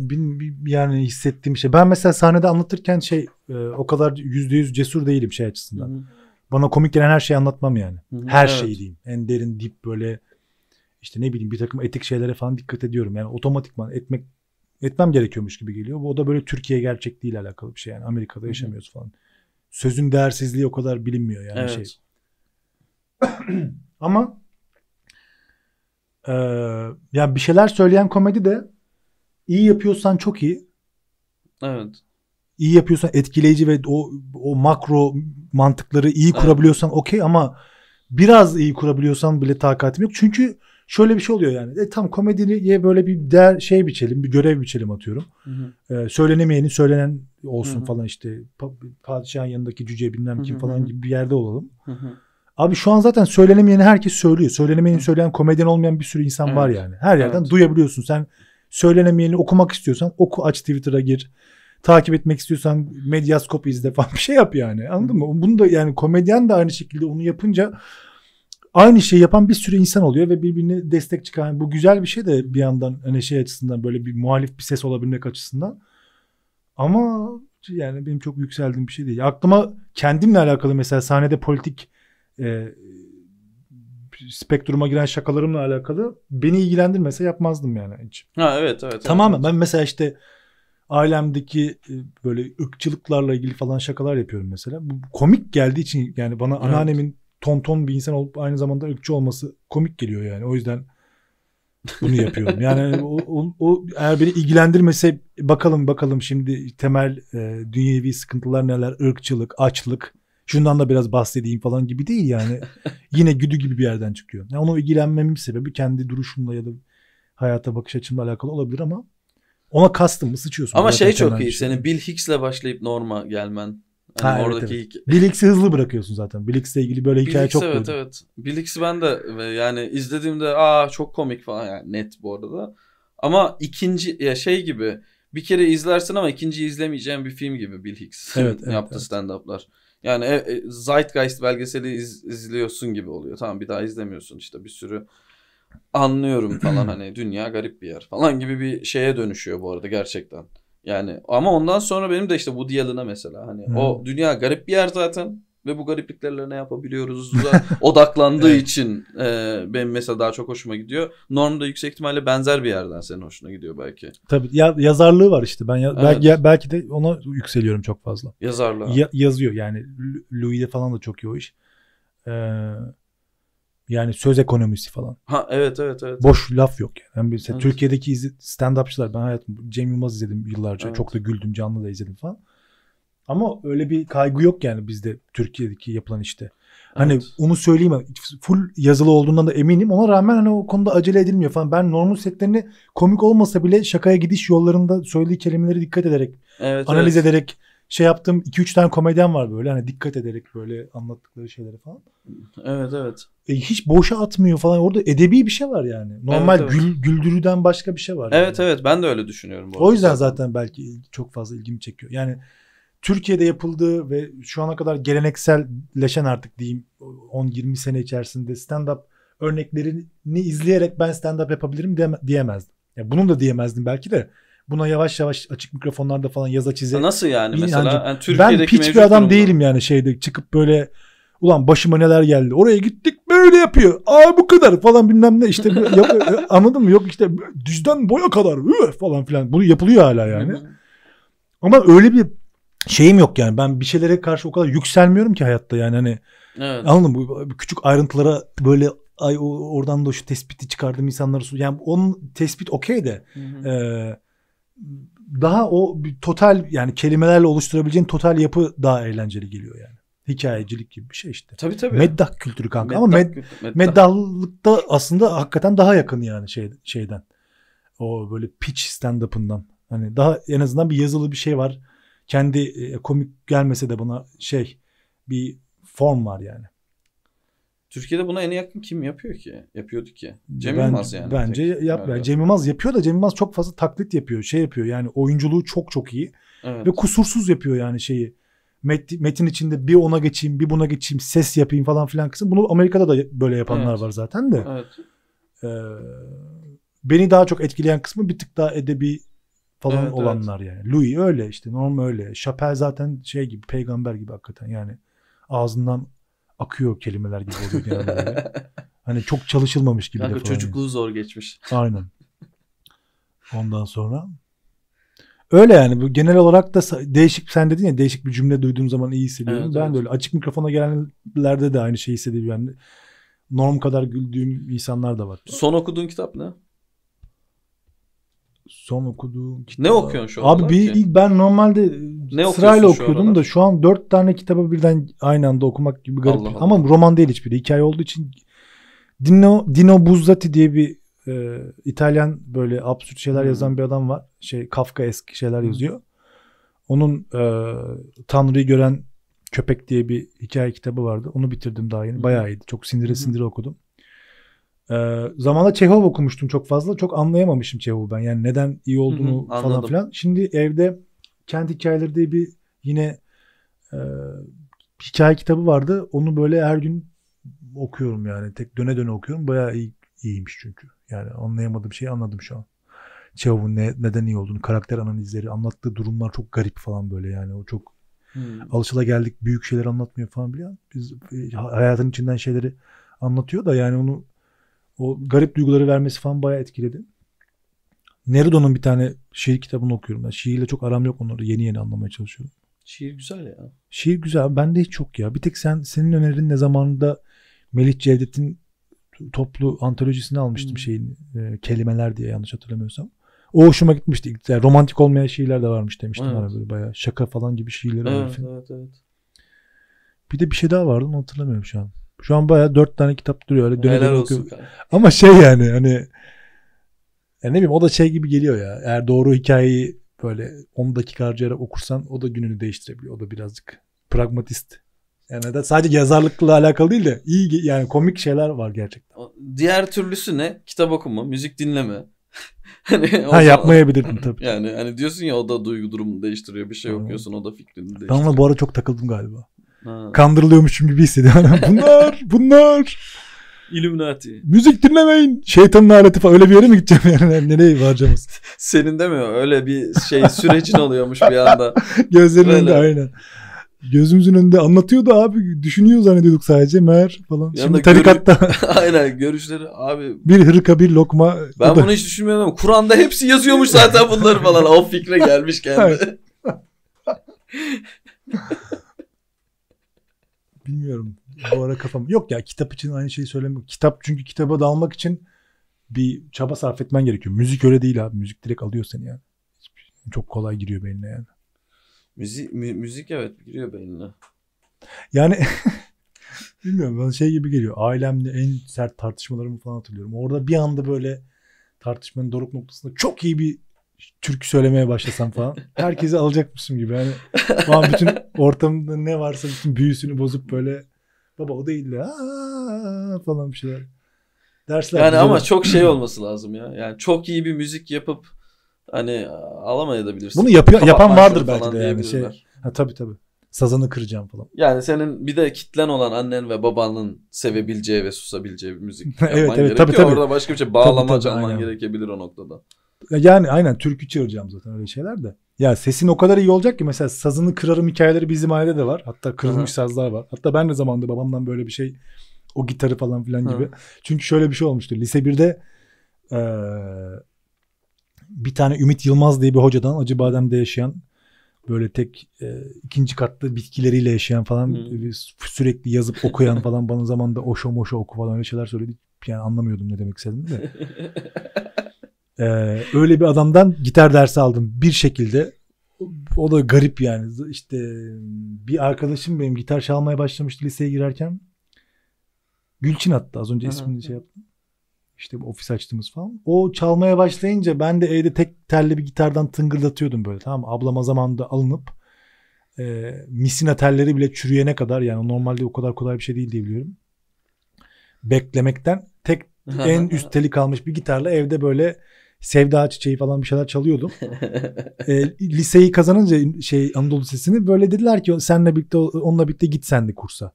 yani hissettiğim şey. Ben mesela sahnede anlatırken şey e, o kadar yüzde yüz cesur değilim şey açısından. Hı-hı. Bana komik gelen her şeyi anlatmam yani. Hı-hı. Her evet. şeyi diyeyim. En derin dip böyle işte ne bileyim bir takım etik şeylere falan dikkat ediyorum. Yani otomatikman etmek etmem gerekiyormuş gibi geliyor. Bu o da böyle Türkiye gerçekliğiyle alakalı bir şey yani. Amerika'da Hı-hı. yaşamıyoruz falan. Sözün değersizliği o kadar bilinmiyor yani şey. evet. şey. Ama ee, ya bir şeyler söyleyen komedi de iyi yapıyorsan çok iyi. Evet. İyi yapıyorsan etkileyici ve o o makro mantıkları iyi evet. kurabiliyorsan okey ama biraz iyi kurabiliyorsan bile takatim yok. Çünkü şöyle bir şey oluyor yani. E, tam komediye böyle bir değer şey biçelim, bir görev biçelim atıyorum. E, söylenemeyeni söylenen olsun hı hı. falan işte. Pa padişahın yanındaki cüce bilmem kim hı hı. falan gibi bir yerde olalım. Hı hı. Abi şu an zaten söylenemeyeni herkes söylüyor. Söylenemeyeni söyleyen komedyen olmayan bir sürü insan evet. var yani. Her yerden evet. duyabiliyorsun. Sen söylenemeyeni okumak istiyorsan oku aç Twitter'a gir. Takip etmek istiyorsan medyaskop izle falan bir şey yap yani. Anladın Hı. mı? Bunu da yani komedyen de aynı şekilde onu yapınca aynı şeyi yapan bir sürü insan oluyor ve birbirine destek çıkan. bu güzel bir şey de bir yandan hani şey açısından böyle bir muhalif bir ses olabilmek açısından. Ama yani benim çok yükseldiğim bir şey değil. Aklıma kendimle alakalı mesela sahnede politik e, spektruma giren şakalarımla alakalı beni ilgilendirmese yapmazdım yani hiç. Ha evet evet. Tamam evet. ben mesela işte e, ailemdeki e, böyle ırkçılıklarla ilgili falan şakalar yapıyorum mesela. Bu komik geldiği için yani bana evet. anneannemin tonton bir insan olup aynı zamanda ırkçı olması komik geliyor yani. O yüzden bunu yapıyorum. Yani o, o, o eğer beni ilgilendirmese bakalım bakalım şimdi temel e, dünyevi sıkıntılar neler? Irkçılık, açlık, şundan da biraz bahsedeyim falan gibi değil yani. Yine güdü gibi bir yerden çıkıyor. Yani onu ilgilenmemin sebebi kendi duruşumla ya da hayata bakış açımla alakalı olabilir ama ona kastım mı sıçıyorsun. Ama şey çok iyi. Şey. Senin Bill Hicks'le başlayıp Norma gelmen. Yani ha, oradaki evet, evet. Bill Hicks'i hızlı bırakıyorsun zaten. Bill Hicks'le ilgili böyle Bill hikaye Hicks, çok Evet duydum. evet. Bill Hicks'i ben de e, yani izlediğimde aa çok komik falan yani net bu arada. Ama ikinci ya şey gibi bir kere izlersin ama ikinci izlemeyeceğin bir film gibi Bill Hicks evet, evet, yaptığı evet. stand-up'lar. Yani e, e, Zeitgeist belgeseli iz, izliyorsun gibi oluyor. Tamam bir daha izlemiyorsun işte bir sürü anlıyorum falan hani dünya garip bir yer falan gibi bir şeye dönüşüyor bu arada gerçekten. Yani ama ondan sonra benim de işte bu Allen'a mesela hani hmm. o dünya garip bir yer zaten ve bu garipliklerle ne yapabiliyoruz odaklandığı evet. için e, benim mesela daha çok hoşuma gidiyor. Norm yüksek ihtimalle benzer bir yerden senin hoşuna gidiyor belki. Tabii ya, yazarlığı var işte ben ya, evet. belki, ya, belki de ona yükseliyorum çok fazla. Yazarlığı. Ya, yazıyor yani Louis'de falan da çok iyi o iş. Ee, yani söz ekonomisi falan. Ha evet evet evet. Boş laf yok yani. yani mesela evet. Türkiye'deki stand-upçılar ben hayatım Cem Yılmaz izledim yıllarca. Evet. Çok da güldüm canlı da izledim falan. Ama öyle bir kaygı yok yani bizde Türkiye'deki yapılan işte. Hani evet. onu söyleyeyim full yazılı olduğundan da eminim. Ona rağmen hani o konuda acele edilmiyor falan. Ben normal setlerini komik olmasa bile şakaya gidiş yollarında söylediği kelimeleri dikkat ederek, evet, analiz evet. ederek şey yaptım 2-3 tane komedyen var böyle hani dikkat ederek böyle anlattıkları şeyleri falan. Evet evet. E, hiç boşa atmıyor falan. Orada edebi bir şey var yani. Normal evet, evet. Gül, güldürüden başka bir şey var. Evet yani. evet ben de öyle düşünüyorum. Bu o yüzden zaten belki çok fazla ilgimi çekiyor. Yani Türkiye'de yapıldığı ve şu ana kadar gelenekselleşen artık diyeyim 10-20 sene içerisinde stand-up örneklerini izleyerek ben stand-up yapabilirim diyeme- diyemezdim. Yani bunun da diyemezdim belki de. Buna yavaş yavaş açık mikrofonlarda falan yaza çize. Nasıl yani hani mesela? yani ben piç bir adam durumda. değilim yani şeyde çıkıp böyle ulan başıma neler geldi. Oraya gittik böyle yapıyor. Aa bu kadar falan bilmem ne işte yap- e, anladın mı? Yok işte düzden boya kadar üh! falan filan. Bunu yapılıyor hala yani. Ama öyle bir şeyim yok yani ben bir şeylere karşı o kadar yükselmiyorum ki hayatta yani hani evet. anladın mı küçük ayrıntılara böyle ay oradan da şu tespiti çıkardım insanları su yani onun tespit okey de hı hı. E, daha o total yani kelimelerle oluşturabileceğin total yapı daha eğlenceli geliyor yani hikayecilik gibi bir şey işte. Tabii tabii. Meddah kültürü kanka meddah, ama med, meddah. meddahlıkta aslında hakikaten daha yakın yani şey, şeyden. O böyle pitch stand-up'ından. Hani daha en azından bir yazılı bir şey var kendi e, komik gelmese de buna şey bir form var yani. Türkiye'de buna en yakın kim yapıyor ki? Yapıyordu ki. Cem ben, Yılmaz yani. Bence tek, yap, yani Cem Yılmaz yapıyor da Cem Yılmaz çok fazla taklit yapıyor. Şey yapıyor yani oyunculuğu çok çok iyi. Evet. Ve kusursuz yapıyor yani şeyi. Met, metin içinde bir ona geçeyim bir buna geçeyim ses yapayım falan filan kısım. Bunu Amerika'da da böyle yapanlar evet. var zaten de. Evet. Ee, beni daha çok etkileyen kısmı bir tık daha edebi falan evet, olanlar evet. yani. Louis öyle işte Norm öyle. Chapelle zaten şey gibi peygamber gibi hakikaten yani ağzından akıyor kelimeler gibi oluyor genelde Hani çok çalışılmamış gibi Kanka, de falan. çocukluğu yani. zor geçmiş. Aynen. Ondan sonra öyle yani bu genel olarak da değişik sen dedin ya değişik bir cümle duyduğum zaman iyi hissediyorum. Evet, ben evet. de öyle açık mikrofona gelenlerde de aynı şeyi hissediyorum. Yani norm kadar güldüğüm insanlar da var. Son okuduğun kitap ne? son okuduğum kitap. Ne okuyorsun şu an? Abi bir, ilk ben normalde ne sırayla okuyordum şu da şu an dört tane kitabı birden aynı anda okumak gibi garip. Allah Allah. Ama roman değil hiçbiri. Hikaye olduğu için Dino, Dino Buzzati diye bir e, İtalyan böyle absürt şeyler hmm. yazan bir adam var. Şey Kafka eski şeyler hmm. yazıyor. Onun e, Tanrı'yı gören köpek diye bir hikaye kitabı vardı. Onu bitirdim daha yeni. Hmm. Bayağı iyiydi. Çok sindire hmm. sindire okudum. Ee, zamanla Çehov okumuştum çok fazla. Çok anlayamamışım Çehov'u ben. Yani neden iyi olduğunu Hı-hı, falan filan. Şimdi evde Kent Hikayeleri diye bir yine e, hikaye kitabı vardı. Onu böyle her gün okuyorum yani. Tek döne döne okuyorum. Bayağı iyi, iyiymiş çünkü. Yani anlayamadığım şeyi anladım şu an. Çehov'un ne, neden iyi olduğunu, karakter analizleri, anlattığı durumlar çok garip falan böyle yani. O çok hmm. geldik büyük şeyler anlatmıyor falan biliyor. Biz e, hayatın içinden şeyleri anlatıyor da yani onu o garip duyguları vermesi falan bayağı etkiledi. Nerudo'nun bir tane şiir kitabını okuyorum. Ben şiirle çok aram yok onları yeni yeni anlamaya çalışıyorum. Şiir güzel ya. Şiir güzel. Ben de hiç yok ya. Bir tek sen senin önerin ne zamanında Melih Cevdet'in toplu antolojisini almıştım hmm. şeyin e, kelimeler diye yanlış hatırlamıyorsam. O hoşuma gitmişti. Yani romantik olmayan şiirler de varmış demiştim evet. böyle bayağı şaka falan gibi şiirleri evet, Evet, evet. Bir de bir şey daha vardı onu hatırlamıyorum şu an. Şu an baya dört tane kitap duruyor. Öyle döne döne okuyorum. Ama şey yani hani yani ne bileyim o da şey gibi geliyor ya. Eğer doğru hikayeyi böyle 10 dakika harcayarak okursan o da gününü değiştirebiliyor. O da birazcık pragmatist. Yani da sadece yazarlıkla alakalı değil de iyi yani komik şeyler var gerçekten. Diğer türlüsü ne? Kitap okuma, müzik dinleme. hani ha zaman, yapmayabilirdin tabii. Yani hani diyorsun ya o da duygu durumunu değiştiriyor. Bir şey okuyorsun o da fikrini değiştiriyor. Ben ona bu ara çok takıldım galiba. Ha. Kandırılıyormuşum gibi hissediyorum. bunlar bunlar. Illuminati. Müzik dinlemeyin. Şeytanın aleti falan. Öyle bir yere mi gideceğim yani? Nereye varacağız Senin de mi? Öyle bir şey sürecin oluyormuş bir anda. gözlerin önünde aynen. Gözümüzün önünde anlatıyordu abi. Düşünüyor zannediyorduk sadece. mer falan. Bir Şimdi tarikatta. Görü... aynen görüşleri abi. Bir hırka bir lokma. Ben bunu hiç düşünmüyorum Kur'an'da hepsi yazıyormuş zaten bunları falan. O fikre gelmiş kendi bilmiyorum. Bu ara kafam yok ya kitap için aynı şeyi söylemek. Kitap çünkü kitaba dalmak için bir çaba sarf etmen gerekiyor. Müzik öyle değil abi. Müzik direkt alıyor seni yani. Şey çok kolay giriyor beynine yani. Müzik, mü- müzik evet giriyor beynine. Yani bilmiyorum bana şey gibi geliyor. Ailemle en sert tartışmalarımı falan hatırlıyorum. Orada bir anda böyle tartışmanın doruk noktasında çok iyi bir Türk söylemeye başlasam falan. Herkesi alacakmışım gibi. Yani falan bütün ortamda ne varsa bütün büyüsünü bozup böyle baba o değil de falan bir şeyler. Dersler yani ama olur. çok şey olması lazım ya. Yani çok iyi bir müzik yapıp hani alamayabilirsin. Bunu yapıyor, Kapat yapan vardır belki de yani şey. Ha tabii tabii. Sazını kıracağım falan. Yani senin bir de kitlen olan annen ve babanın sevebileceği ve susabileceği bir müzik yapman evet, evet, gerekiyor. Tabii, tabii. Orada başka bir şey bağlama tabii, tabii, canman aynen. gerekebilir o noktada. Yani aynen türkü çığıracağım zaten öyle şeyler de. Ya sesin o kadar iyi olacak ki mesela sazını kırarım hikayeleri bizim ailede de var. Hatta kırılmış Hı. sazlar var. Hatta ben de zamanında babamdan böyle bir şey o gitarı falan filan Hı. gibi. Çünkü şöyle bir şey olmuştu. Lise 1'de e, bir tane Ümit Yılmaz diye bir hocadan acı bademde yaşayan böyle tek e, ikinci katlı bitkileriyle yaşayan falan hmm. sürekli yazıp okuyan falan bana zamanında oşo moşo oku falan öyle şeyler söyledi. Yani anlamıyordum ne demek istediğini de. Ee, öyle bir adamdan gitar dersi aldım bir şekilde. O da garip yani. İşte bir arkadaşım benim gitar çalmaya başlamıştı liseye girerken. Gülçin hatta az önce ismini şey yaptım. İşte ofis açtığımız falan. O çalmaya başlayınca ben de evde tek telli bir gitardan tıngırdatıyordum böyle tamam mı? Ablama zamanında alınıp e, misina telleri bile çürüyene kadar yani normalde o kadar kolay bir şey değil diye biliyorum. Beklemekten tek en üst teli kalmış bir gitarla evde böyle Sevda Çiçeği falan bir şeyler çalıyordum. e, liseyi kazanınca şey Anadolu Lisesi'ni böyle dediler ki senle birlikte onunla birlikte git sen de kursa.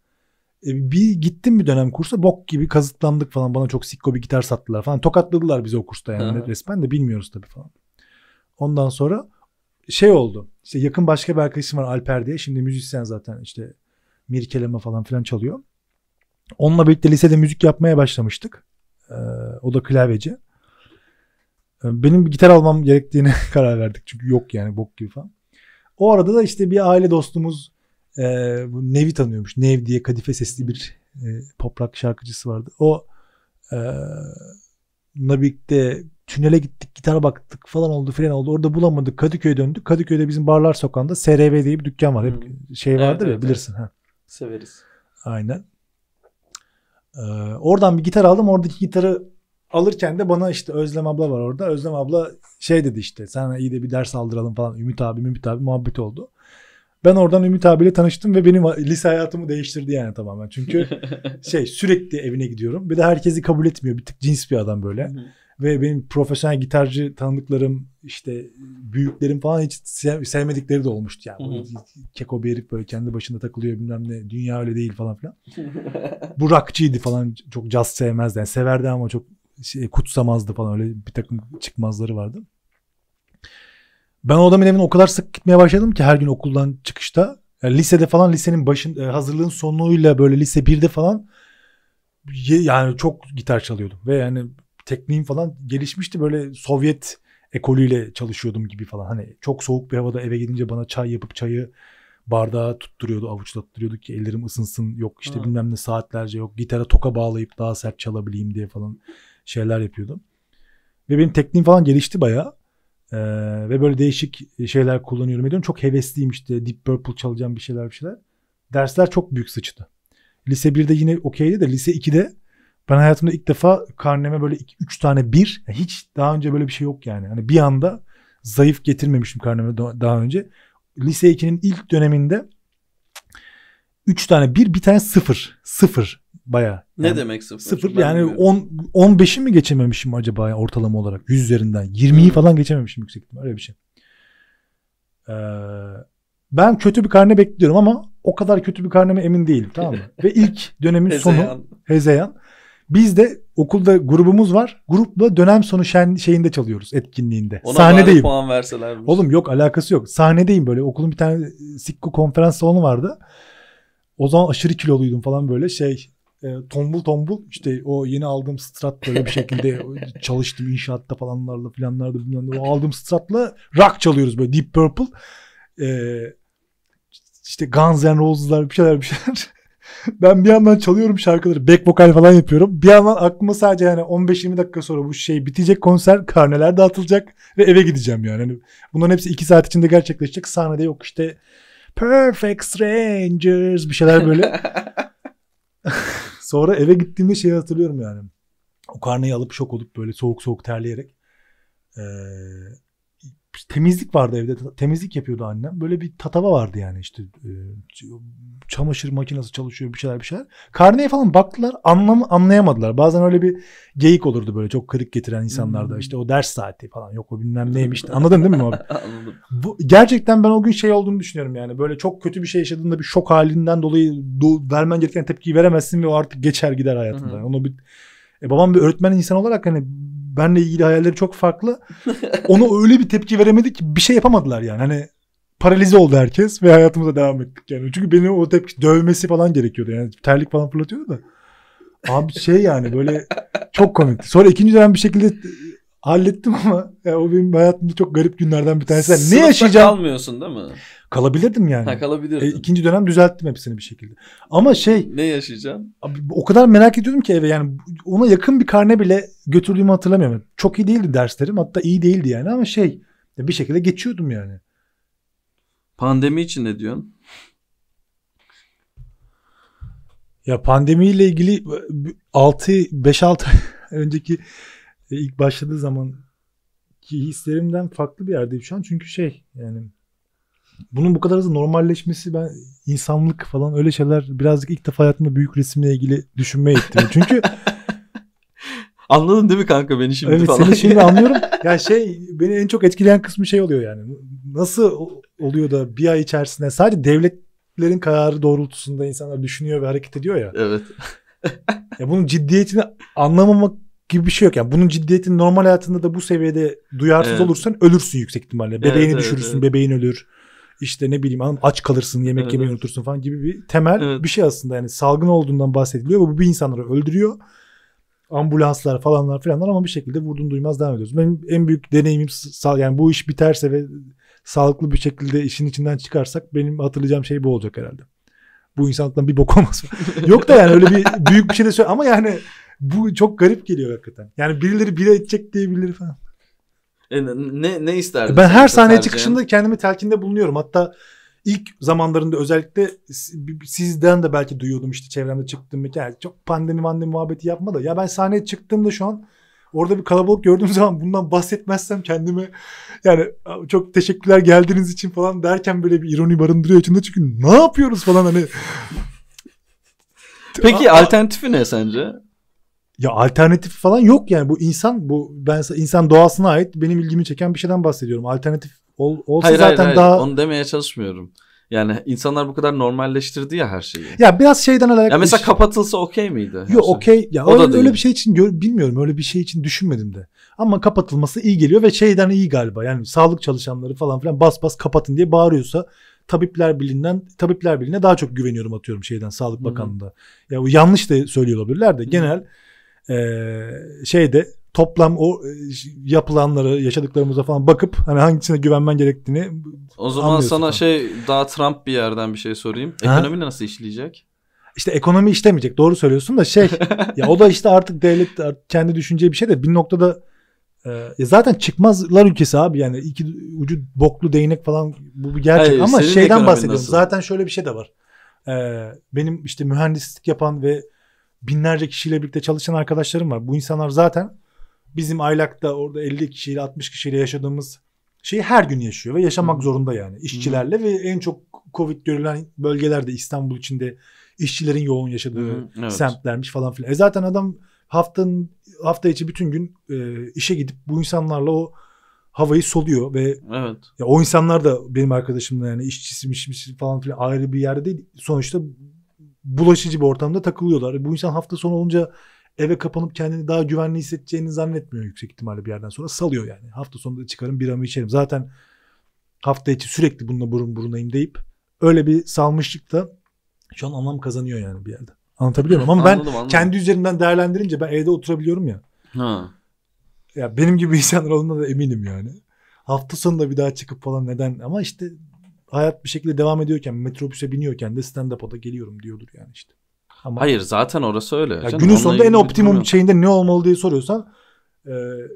E, bir gittim bir dönem kursa bok gibi kazıtlandık falan bana çok sikko bir gitar sattılar falan. Tokatladılar bizi o kursta yani Aha. resmen de bilmiyoruz tabii falan. Ondan sonra şey oldu. İşte yakın başka bir arkadaşım var Alper diye. Şimdi müzisyen zaten işte mirkeleme falan filan çalıyor. Onunla birlikte lisede müzik yapmaya başlamıştık. Ee, o da klavyeci. Benim bir gitar almam gerektiğine karar verdik. Çünkü yok yani bok gibi falan. O arada da işte bir aile dostumuz e, bu Nev'i tanıyormuş. Nev diye kadife sesli bir e, pop rock şarkıcısı vardı. O e, birlikte tünele gittik, gitar baktık falan oldu filan oldu. Orada bulamadık. Kadıköy'e döndük. Kadıköy'de bizim Barlar Sokağı'nda SRV diye bir dükkan var. Hep hmm. şey vardır evet, ya bilirsin. Evet. Ha. Severiz. Aynen. Ee, oradan bir gitar aldım. Oradaki gitarı alırken de bana işte Özlem abla var orada. Özlem abla şey dedi işte sana iyi de bir ders aldıralım falan. Ümit abi, Ümit abi muhabbet oldu. Ben oradan Ümit abiyle tanıştım ve benim lise hayatımı değiştirdi yani tamamen. Çünkü şey sürekli evine gidiyorum. Bir de herkesi kabul etmiyor. Bir tık cins bir adam böyle. ve benim profesyonel gitarcı tanıdıklarım işte büyüklerim falan hiç sevmedikleri de olmuştu yani. Keko bir herif böyle kendi başında takılıyor bilmem ne. Dünya öyle değil falan filan. Bu rockçıydı falan. Çok caz sevmezdi. Yani severdi ama çok şey, kutsamazdı falan öyle bir takım çıkmazları vardı. Ben o adamın evine o kadar sık gitmeye başladım ki her gün okuldan çıkışta. Yani lisede falan lisenin başın e, hazırlığın sonuyla böyle lise 1'de falan yani çok gitar çalıyordum ve yani tekniğim falan gelişmişti böyle Sovyet ekolüyle çalışıyordum gibi falan. Hani çok soğuk bir havada eve gidince bana çay yapıp çayı bardağa tutturuyordu, avuçla ki ellerim ısınsın. Yok işte ha. bilmem ne saatlerce yok. Gitara toka bağlayıp daha sert çalabileyim diye falan şeyler yapıyordum. Ve benim tekniğim falan gelişti bayağı. Ee, ve böyle değişik şeyler kullanıyorum ediyorum. Çok hevesliyim işte Deep Purple çalacağım bir şeyler bir şeyler. Dersler çok büyük sıçtı. Lise 1'de yine okeydi de lise 2'de ben hayatımda ilk defa karneme böyle 3 tane 1 hiç daha önce böyle bir şey yok yani. Hani bir anda zayıf getirmemiştim karneme daha önce. Lise 2'nin ilk döneminde 3 tane 1 bir tane 0 0 baya. Ne demek sıfır? Sıfır ben yani 10 15'i mi geçememişim acaba yani ortalama olarak 100 üzerinden 20'yi hmm. falan geçememişim yüksek ihtimal öyle bir şey. Ee, ben kötü bir karne bekliyorum ama o kadar kötü bir karneme emin değilim tamam mı? Ve ilk dönemin hezeyan. sonu hezeyan. Biz de okulda grubumuz var. Grupla dönem sonu şen, şeyinde çalıyoruz etkinliğinde. Ona Sahnedeyim. puan verseler. Oğlum yok alakası yok. Sahnedeyim böyle okulun bir tane sikko konferans salonu vardı. O zaman aşırı kiloluydum falan böyle şey e, tombul tombul işte o yeni aldığım strat böyle bir şekilde çalıştım inşaatta falanlarla filanlarla bilmem o aldığım stratla rock çalıyoruz böyle Deep Purple. E, işte Guns N' Roses'lar bir şeyler bir şeyler. ben bir yandan çalıyorum şarkıları back vokal falan yapıyorum. Bir yandan aklıma sadece yani 15-20 dakika sonra bu şey bitecek konser karneler dağıtılacak ve eve gideceğim yani. yani bunların hepsi 2 saat içinde gerçekleşecek. Sahnede yok işte Perfect Strangers bir şeyler böyle. Sonra eve gittiğimde şeyi hatırlıyorum yani. O karneyi alıp şok olup böyle soğuk soğuk terleyerek. Ee, temizlik vardı evde. Temizlik yapıyordu annem. Böyle bir tatava vardı yani işte e, çamaşır makinesi çalışıyor bir şeyler bir şeyler. Karneye falan baktılar anlam anlayamadılar. Bazen öyle bir geyik olurdu böyle çok kırık getiren insanlarda. Hmm. işte o ders saati falan yok o bilmem neymiş. Anladın değil mi abi? Bu, gerçekten ben o gün şey olduğunu düşünüyorum yani. Böyle çok kötü bir şey yaşadığında bir şok halinden dolayı do- vermen gereken tepkiyi veremezsin ve o artık geçer gider hayatında. Onu bir e, babam bir öğretmen insan olarak hani benle ilgili hayalleri çok farklı. Ona öyle bir tepki veremedik ki bir şey yapamadılar yani. Hani paralize oldu herkes ve hayatımıza devam ettik yani. Çünkü beni o tepki dövmesi falan gerekiyordu yani. Terlik falan fırlatıyordu da. Abi şey yani böyle çok komikti. Sonra ikinci dönem bir şekilde hallettim ama ya o benim hayatımda çok garip günlerden bir tanesi. Sınıfta ne yaşayacağım? kalmıyorsun değil mi? Kalabilirdim yani. Ha kalabilirdin. E, ikinci dönem düzelttim hepsini bir şekilde. Ama şey. Ne yaşayacağım? Abi, o kadar merak ediyordum ki eve yani ona yakın bir karne bile götürdüğümü hatırlamıyorum. Çok iyi değildi derslerim hatta iyi değildi yani ama şey bir şekilde geçiyordum yani. Pandemi için ne diyorsun? Ya pandemiyle ilgili 6 5 6 önceki e, ilk başladığı zaman ki hislerimden farklı bir yerdeyim şu an. Çünkü şey yani bunun bu kadar hızlı normalleşmesi ben insanlık falan öyle şeyler birazcık ilk defa hayatımda büyük resimle ilgili düşünmeye itti. Çünkü Anladın değil mi kanka beni şimdi evet, falan? Evet şimdi anlıyorum. yani şey beni en çok etkileyen kısmı şey oluyor yani. Nasıl oluyor da bir ay içerisinde sadece devletlerin kararı doğrultusunda insanlar düşünüyor ve hareket ediyor ya. Evet. ya bunun ciddiyetini anlamamak gibi bir şey yok. Yani bunun ciddiyetini normal hayatında da bu seviyede duyarsız evet. olursan ölürsün yüksek ihtimalle. Bebeğini evet, düşürürsün, evet, bebeğin ölür. İşte ne bileyim aç kalırsın, yemek evet, yemeyi evet. unutursun falan gibi bir temel evet. bir şey aslında. Yani salgın olduğundan bahsediliyor. Bu bir insanları öldürüyor. Ambulanslar falanlar filanlar ama bir şekilde vurdun duymaz devam ediyoruz. Benim en büyük deneyimim yani bu iş biterse ve sağlıklı bir şekilde işin içinden çıkarsak benim hatırlayacağım şey bu olacak herhalde. Bu insanlıktan bir bok olmaz. yok da yani öyle bir büyük bir şey de söyle ama yani bu çok garip geliyor hakikaten. Yani birileri bira içecek diye birileri falan. E, ne, ne isterdin? Ben her sahne çıkışında kendimi telkinde bulunuyorum. Hatta ilk zamanlarında özellikle sizden de belki duyuyordum işte çevremde çıktığım bir yani çok pandemi pandemi muhabbeti yapma da ya ben sahneye çıktığımda şu an orada bir kalabalık gördüğüm zaman bundan bahsetmezsem kendimi yani çok teşekkürler geldiğiniz için falan derken böyle bir ironi barındırıyor içinde çünkü ne yapıyoruz falan hani Peki alternatifi ne sence? ya alternatif falan yok yani bu insan bu ben insan doğasına ait benim ilgimi çeken bir şeyden bahsediyorum. Alternatif ol, olsa hayır, zaten hayır, daha hayır. onu demeye çalışmıyorum. Yani insanlar bu kadar normalleştirdi ya her şeyi. Ya biraz şeyden alakalı. Ya mesela şey... kapatılsa okey miydi? Yok şey? okey. Ya o öyle, öyle bir şey için gör, bilmiyorum. Öyle bir şey için düşünmedim de. Ama kapatılması iyi geliyor ve şeyden iyi galiba. Yani sağlık çalışanları falan filan bas bas kapatın diye bağırıyorsa Tabipler bilinden Tabipler biline daha çok güveniyorum atıyorum şeyden Sağlık Bakanlığı'nda. Ya bu yanlış da söylüyor olabilirler de Hı. genel ee, şeyde toplam o e, yapılanları yaşadıklarımıza falan bakıp hani hangisine güvenmen gerektiğini O zaman sana falan. şey daha Trump bir yerden bir şey sorayım. Ha? Ekonomi nasıl işleyecek? İşte ekonomi işlemeyecek doğru söylüyorsun da şey ya o da işte artık devlet kendi düşüneceği bir şey de bir noktada e, zaten çıkmazlar ülkesi abi yani iki ucu boklu değnek falan bu bir gerçek Hayır, ama şeyden bahsediyorum. Nasıl? Zaten şöyle bir şey de var. E, benim işte mühendislik yapan ve binlerce kişiyle birlikte çalışan arkadaşlarım var. Bu insanlar zaten bizim aylakta orada 50 kişiyle 60 kişiyle yaşadığımız şeyi her gün yaşıyor ve yaşamak hmm. zorunda yani işçilerle hmm. ve en çok Covid görülen bölgelerde İstanbul içinde işçilerin yoğun yaşadığı hmm. evet. semtlermiş falan filan. E zaten adam haftanın hafta içi bütün gün e, işe gidip bu insanlarla o havayı soluyor ve evet. ya o insanlar da benim arkadaşımla yani işçisi falan filan ayrı bir yerde değil. Sonuçta bulaşıcı bir ortamda takılıyorlar. Bu insan hafta sonu olunca eve kapanıp kendini daha güvenli hissedeceğini zannetmiyor yüksek ihtimalle bir yerden sonra. Salıyor yani. Hafta sonu da çıkarım biramı içerim. Zaten hafta içi sürekli bununla burun burunayım deyip öyle bir salmışlık da şu an anlam kazanıyor yani bir yerde. Anlatabiliyor muyum? Ama anladım, ben anladım. kendi üzerinden değerlendirince ben evde oturabiliyorum ya. Ha. Ya benim gibi insanlar olduğuna da eminim yani. Hafta sonunda bir daha çıkıp falan neden ama işte hayat bir şekilde devam ediyorken metrobüse biniyorken de stand-up'a da geliyorum diyordur yani işte. Ama Hayır zaten orası öyle. Ya canım, günün sonunda en optimum şeyinde ne olmalı diye soruyorsan e,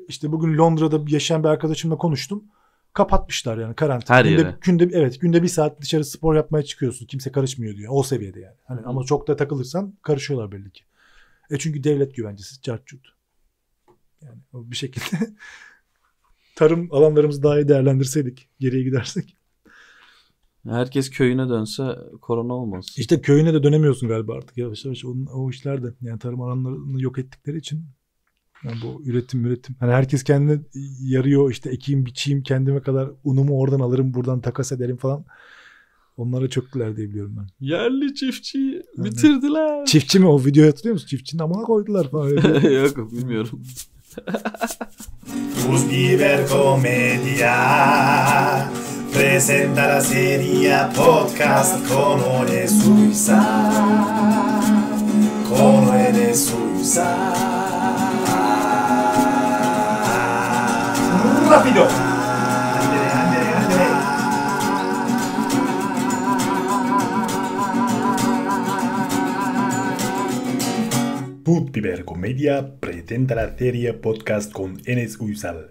işte bugün Londra'da yaşayan bir arkadaşımla konuştum. Kapatmışlar yani karantina. Her günde, yere. Günde, evet günde bir saat dışarı spor yapmaya çıkıyorsun. Kimse karışmıyor diyor. O seviyede yani. Hani, Hı. ama çok da takılırsan karışıyorlar belli ki. E çünkü devlet güvencesi çarçut. Yani bir şekilde tarım alanlarımızı daha iyi değerlendirseydik, geriye gidersek. Herkes köyüne dönse korona olmaz. İşte köyüne de dönemiyorsun galiba artık yavaş yavaş onun, o işler de yani tarım alanlarını yok ettikleri için yani bu üretim üretim. Hani herkes kendini yarıyor işte ekeyim biçeyim kendime kadar unumu oradan alırım buradan takas ederim falan. Onlara çöktüler diye biliyorum ben. Yerli çiftçi yani, bitirdiler. Çiftçi mi o videoyu hatırlıyor musun? Çiftçinin amına koydular falan. Öyle yok bilmiyorum.Uz biber komedya presenta la serie podcast con Ole Suiza. Con ¡Rápido! Ande, ande, Comedia presenta la serie podcast con Enes Uysal.